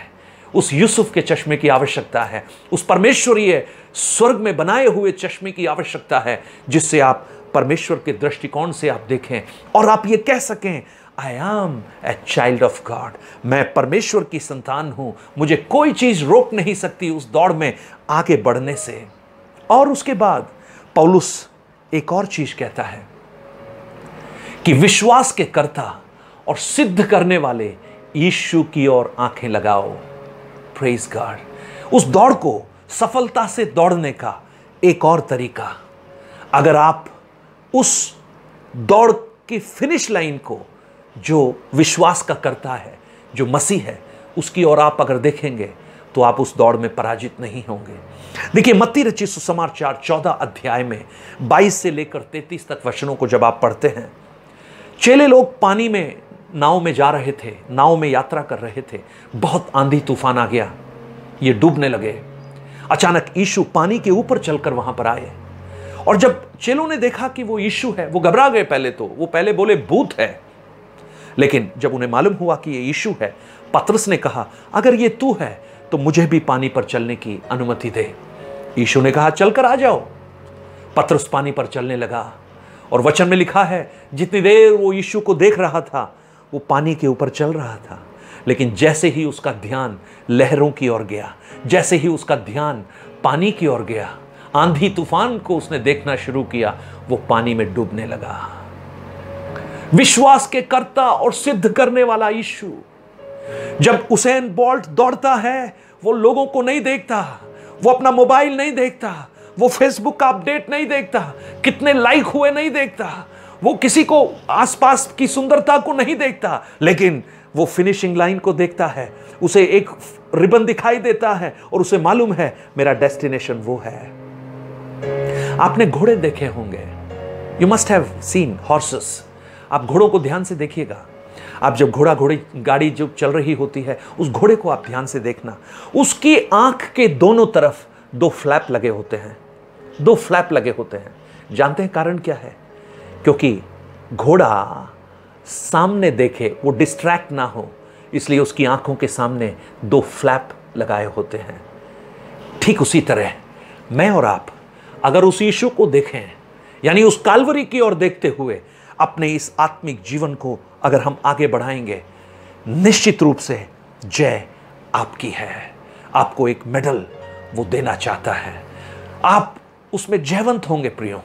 उस यूसुफ के चश्मे की आवश्यकता है उस परमेश्वरीय स्वर्ग में बनाए हुए चश्मे की आवश्यकता है जिससे आप परमेश्वर के दृष्टिकोण से आप देखें और आप ये कह सकें I am a child of God मैं परमेश्वर की संतान हूं मुझे कोई चीज़ रोक नहीं सकती उस दौड़ में आगे बढ़ने से और उसके बाद पौलुस एक और चीज़ कहता है कि विश्वास के कर्ता और सिद्ध करने वाले यीशु की ओर आंखें लगाओ प्रेज गॉड उस दौड़ को सफलता से दौड़ने का एक और तरीका अगर आप उस दौड़ की फिनिश लाइन को जो विश्वास का करता है जो मसीह है उसकी ओर आप अगर देखेंगे तो आप उस दौड़ में पराजित नहीं होंगे देखिए मत्ती रचि सुसमाचार चौदह अध्याय में बाईस से लेकर तैतीस तक वचनों को जब आप पढ़ते हैं चेले लोग पानी में नाव में जा रहे थे नाव में यात्रा कर रहे थे बहुत आंधी तूफान आ गया ये डूबने लगे अचानक यीशु पानी के ऊपर चलकर वहां पर आए और जब चेलों ने देखा कि वो यीशु है वो घबरा गए पहले तो वो पहले बोले भूत है लेकिन जब उन्हें मालूम हुआ कि ये यीशु है पत्रस ने कहा अगर ये तू है तो मुझे भी पानी पर चलने की अनुमति दे यीशु ने कहा चलकर आ जाओ पत्रस पानी पर चलने लगा और वचन में लिखा है जितनी देर वो यीशु को देख रहा था वो पानी के ऊपर चल रहा था लेकिन जैसे ही उसका ध्यान लहरों की ओर गया जैसे ही उसका ध्यान पानी की ओर गया आंधी तूफान को उसने देखना शुरू किया वो पानी में डूबने लगा विश्वास के कर्ता और सिद्ध करने वाला यीशु जब उसेन बोल्ट दौड़ता है वो लोगों को नहीं देखता वो अपना मोबाइल नहीं देखता वो फेसबुक का अपडेट नहीं देखता कितने लाइक हुए नहीं देखता वो किसी को आसपास की सुंदरता को नहीं देखता लेकिन वो फिनिशिंग लाइन को देखता है उसे एक रिबन दिखाई देता है और उसे मालूम है मेरा डेस्टिनेशन वो है आपने घोड़े देखे होंगे you must have seen horses आप घोड़ों को ध्यान से देखिएगा आप जब घोड़ा घोड़ी गाड़ी जो चल रही होती है उस घोड़े को आप ध्यान से देखना उसकी आंख के दोनों तरफ दो फ्लैप लगे होते हैं दो फ्लैप लगे होते हैं जानते हैं कारण क्या है क्योंकि घोड़ा सामने देखे वो डिस्ट्रैक्ट ना हो इसलिए उसकी आंखों के सामने दो फ्लैप लगाए होते हैं ठीक उसी तरह मैं और आप अगर उस ईशु को देखें यानी उस कालवरी की ओर देखते हुए अपने इस आत्मिक जीवन को अगर हम आगे बढ़ाएंगे निश्चित रूप से जय आपकी है आपको एक मेडल वो देना चाहता है आप उसमें जयवंत होंगे प्रियो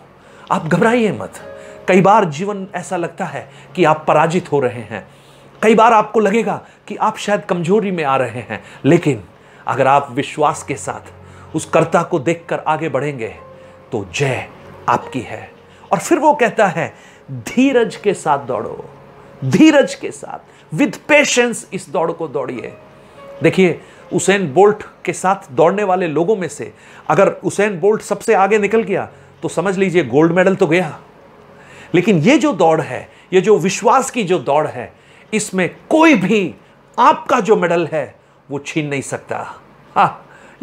आप घबराइए मत कई बार जीवन ऐसा लगता है कि आप पराजित हो रहे हैं कई बार आपको लगेगा कि आप शायद कमजोरी में आ रहे हैं लेकिन अगर आप विश्वास के साथ उस कर्ता को देखकर आगे बढ़ेंगे तो जय आपकी है और फिर वो कहता है धीरज के साथ दौड़ो धीरज के साथ विद पेशेंस इस दौड़ को दौड़िए देखिए उसेन बोल्ट के साथ दौड़ने वाले लोगों में से अगर उसेन बोल्ट सबसे आगे निकल गया तो समझ लीजिए गोल्ड मेडल तो गया लेकिन ये जो दौड़ है ये जो विश्वास की जो दौड़ है इसमें कोई भी आपका जो मेडल है वो छीन नहीं सकता हा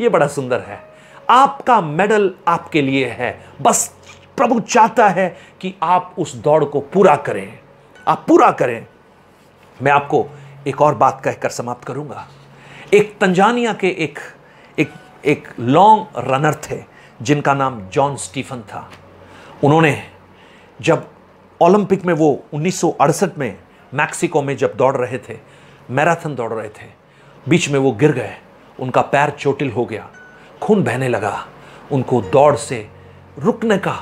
ये बड़ा सुंदर है आपका मेडल आपके लिए है बस प्रभु चाहता है कि आप उस दौड़ को पूरा करें आप पूरा करें मैं आपको एक और बात कहकर समाप्त करूंगा एक तंजानिया के एक एक एक लॉन्ग रनर थे जिनका नाम जॉन स्टीफन था उन्होंने जब ओलंपिक में वो उन्नीस में मैक्सिको में जब दौड़ रहे थे मैराथन दौड़ रहे थे बीच में वो गिर गए उनका पैर चोटिल हो गया खून बहने लगा उनको दौड़ से रुकने का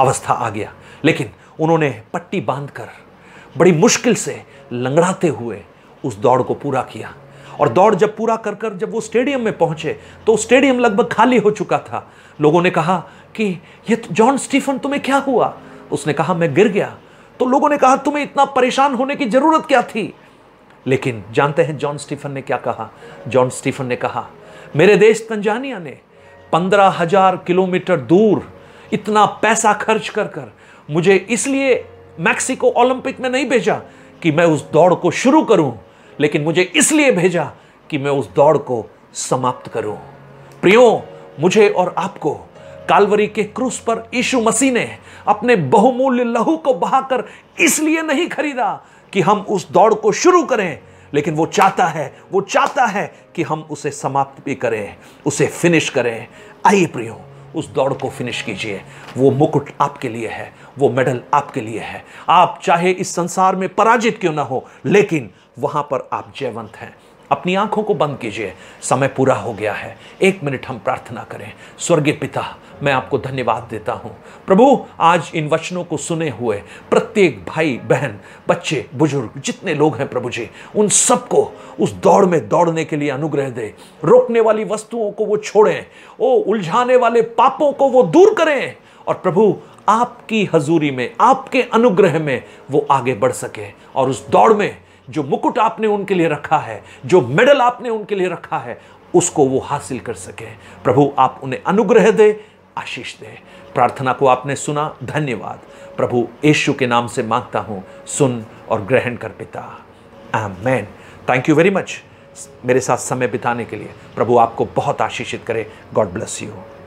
अवस्था आ गया लेकिन उन्होंने पट्टी बांधकर बड़ी मुश्किल से लंगड़ाते हुए उस दौड़ को पूरा किया और दौड़ जब पूरा कर कर जब वो स्टेडियम में पहुंचे तो स्टेडियम लगभग खाली हो चुका था लोगों ने कहा कि ये तो जॉन स्टीफन तुम्हें क्या हुआ उसने कहा मैं गिर गया तो लोगों ने कहा तुम्हें इतना परेशान होने की जरूरत क्या थी लेकिन जानते हैं जॉन स्टीफन ने क्या कहा जॉन स्टीफन ने कहा मेरे देश तंजानिया ने पंद्रह हजार किलोमीटर दूर इतना पैसा खर्च कर कर मुझे इसलिए मैक्सिको ओलंपिक में नहीं भेजा कि मैं उस दौड़ को शुरू करूं लेकिन मुझे इसलिए भेजा कि मैं उस दौड़ को समाप्त करूं प्रियो मुझे और आपको कालवरी के क्रूस पर यीशु मसीह ने अपने बहुमूल्य लहू को बहाकर इसलिए नहीं खरीदा कि हम उस दौड़ को शुरू करें लेकिन वो चाहता है वो चाहता है कि हम उसे समाप्त भी करें उसे फिनिश करें आइए प्रियो उस दौड़ को फिनिश कीजिए वो मुकुट आपके लिए है वो मेडल आपके लिए है आप चाहे इस संसार में पराजित क्यों ना हो लेकिन वहां पर आप जयवंत हैं अपनी आंखों को बंद कीजिए समय पूरा हो गया है एक मिनट हम प्रार्थना करें स्वर्गीय पिता मैं आपको धन्यवाद देता हूँ प्रभु आज इन वचनों को सुने हुए प्रत्येक भाई बहन बच्चे बुजुर्ग जितने लोग हैं प्रभु जी उन सबको उस दौड़ में दौड़ने के लिए अनुग्रह दे रोकने वाली वस्तुओं को वो छोड़ें ओ उलझाने वाले पापों को वो दूर करें और प्रभु आपकी हजूरी में आपके अनुग्रह में वो आगे बढ़ सके और उस दौड़ में जो मुकुट आपने उनके लिए रखा है जो मेडल आपने उनके लिए रखा है उसको वो हासिल कर सके प्रभु आप उन्हें अनुग्रह दे आशीष दे प्रार्थना को आपने सुना धन्यवाद प्रभु यशु के नाम से मांगता हूँ सुन और ग्रहण कर पिता मैन थैंक यू वेरी मच मेरे साथ समय बिताने के लिए प्रभु आपको बहुत आशीषित करे गॉड ब्लेस यू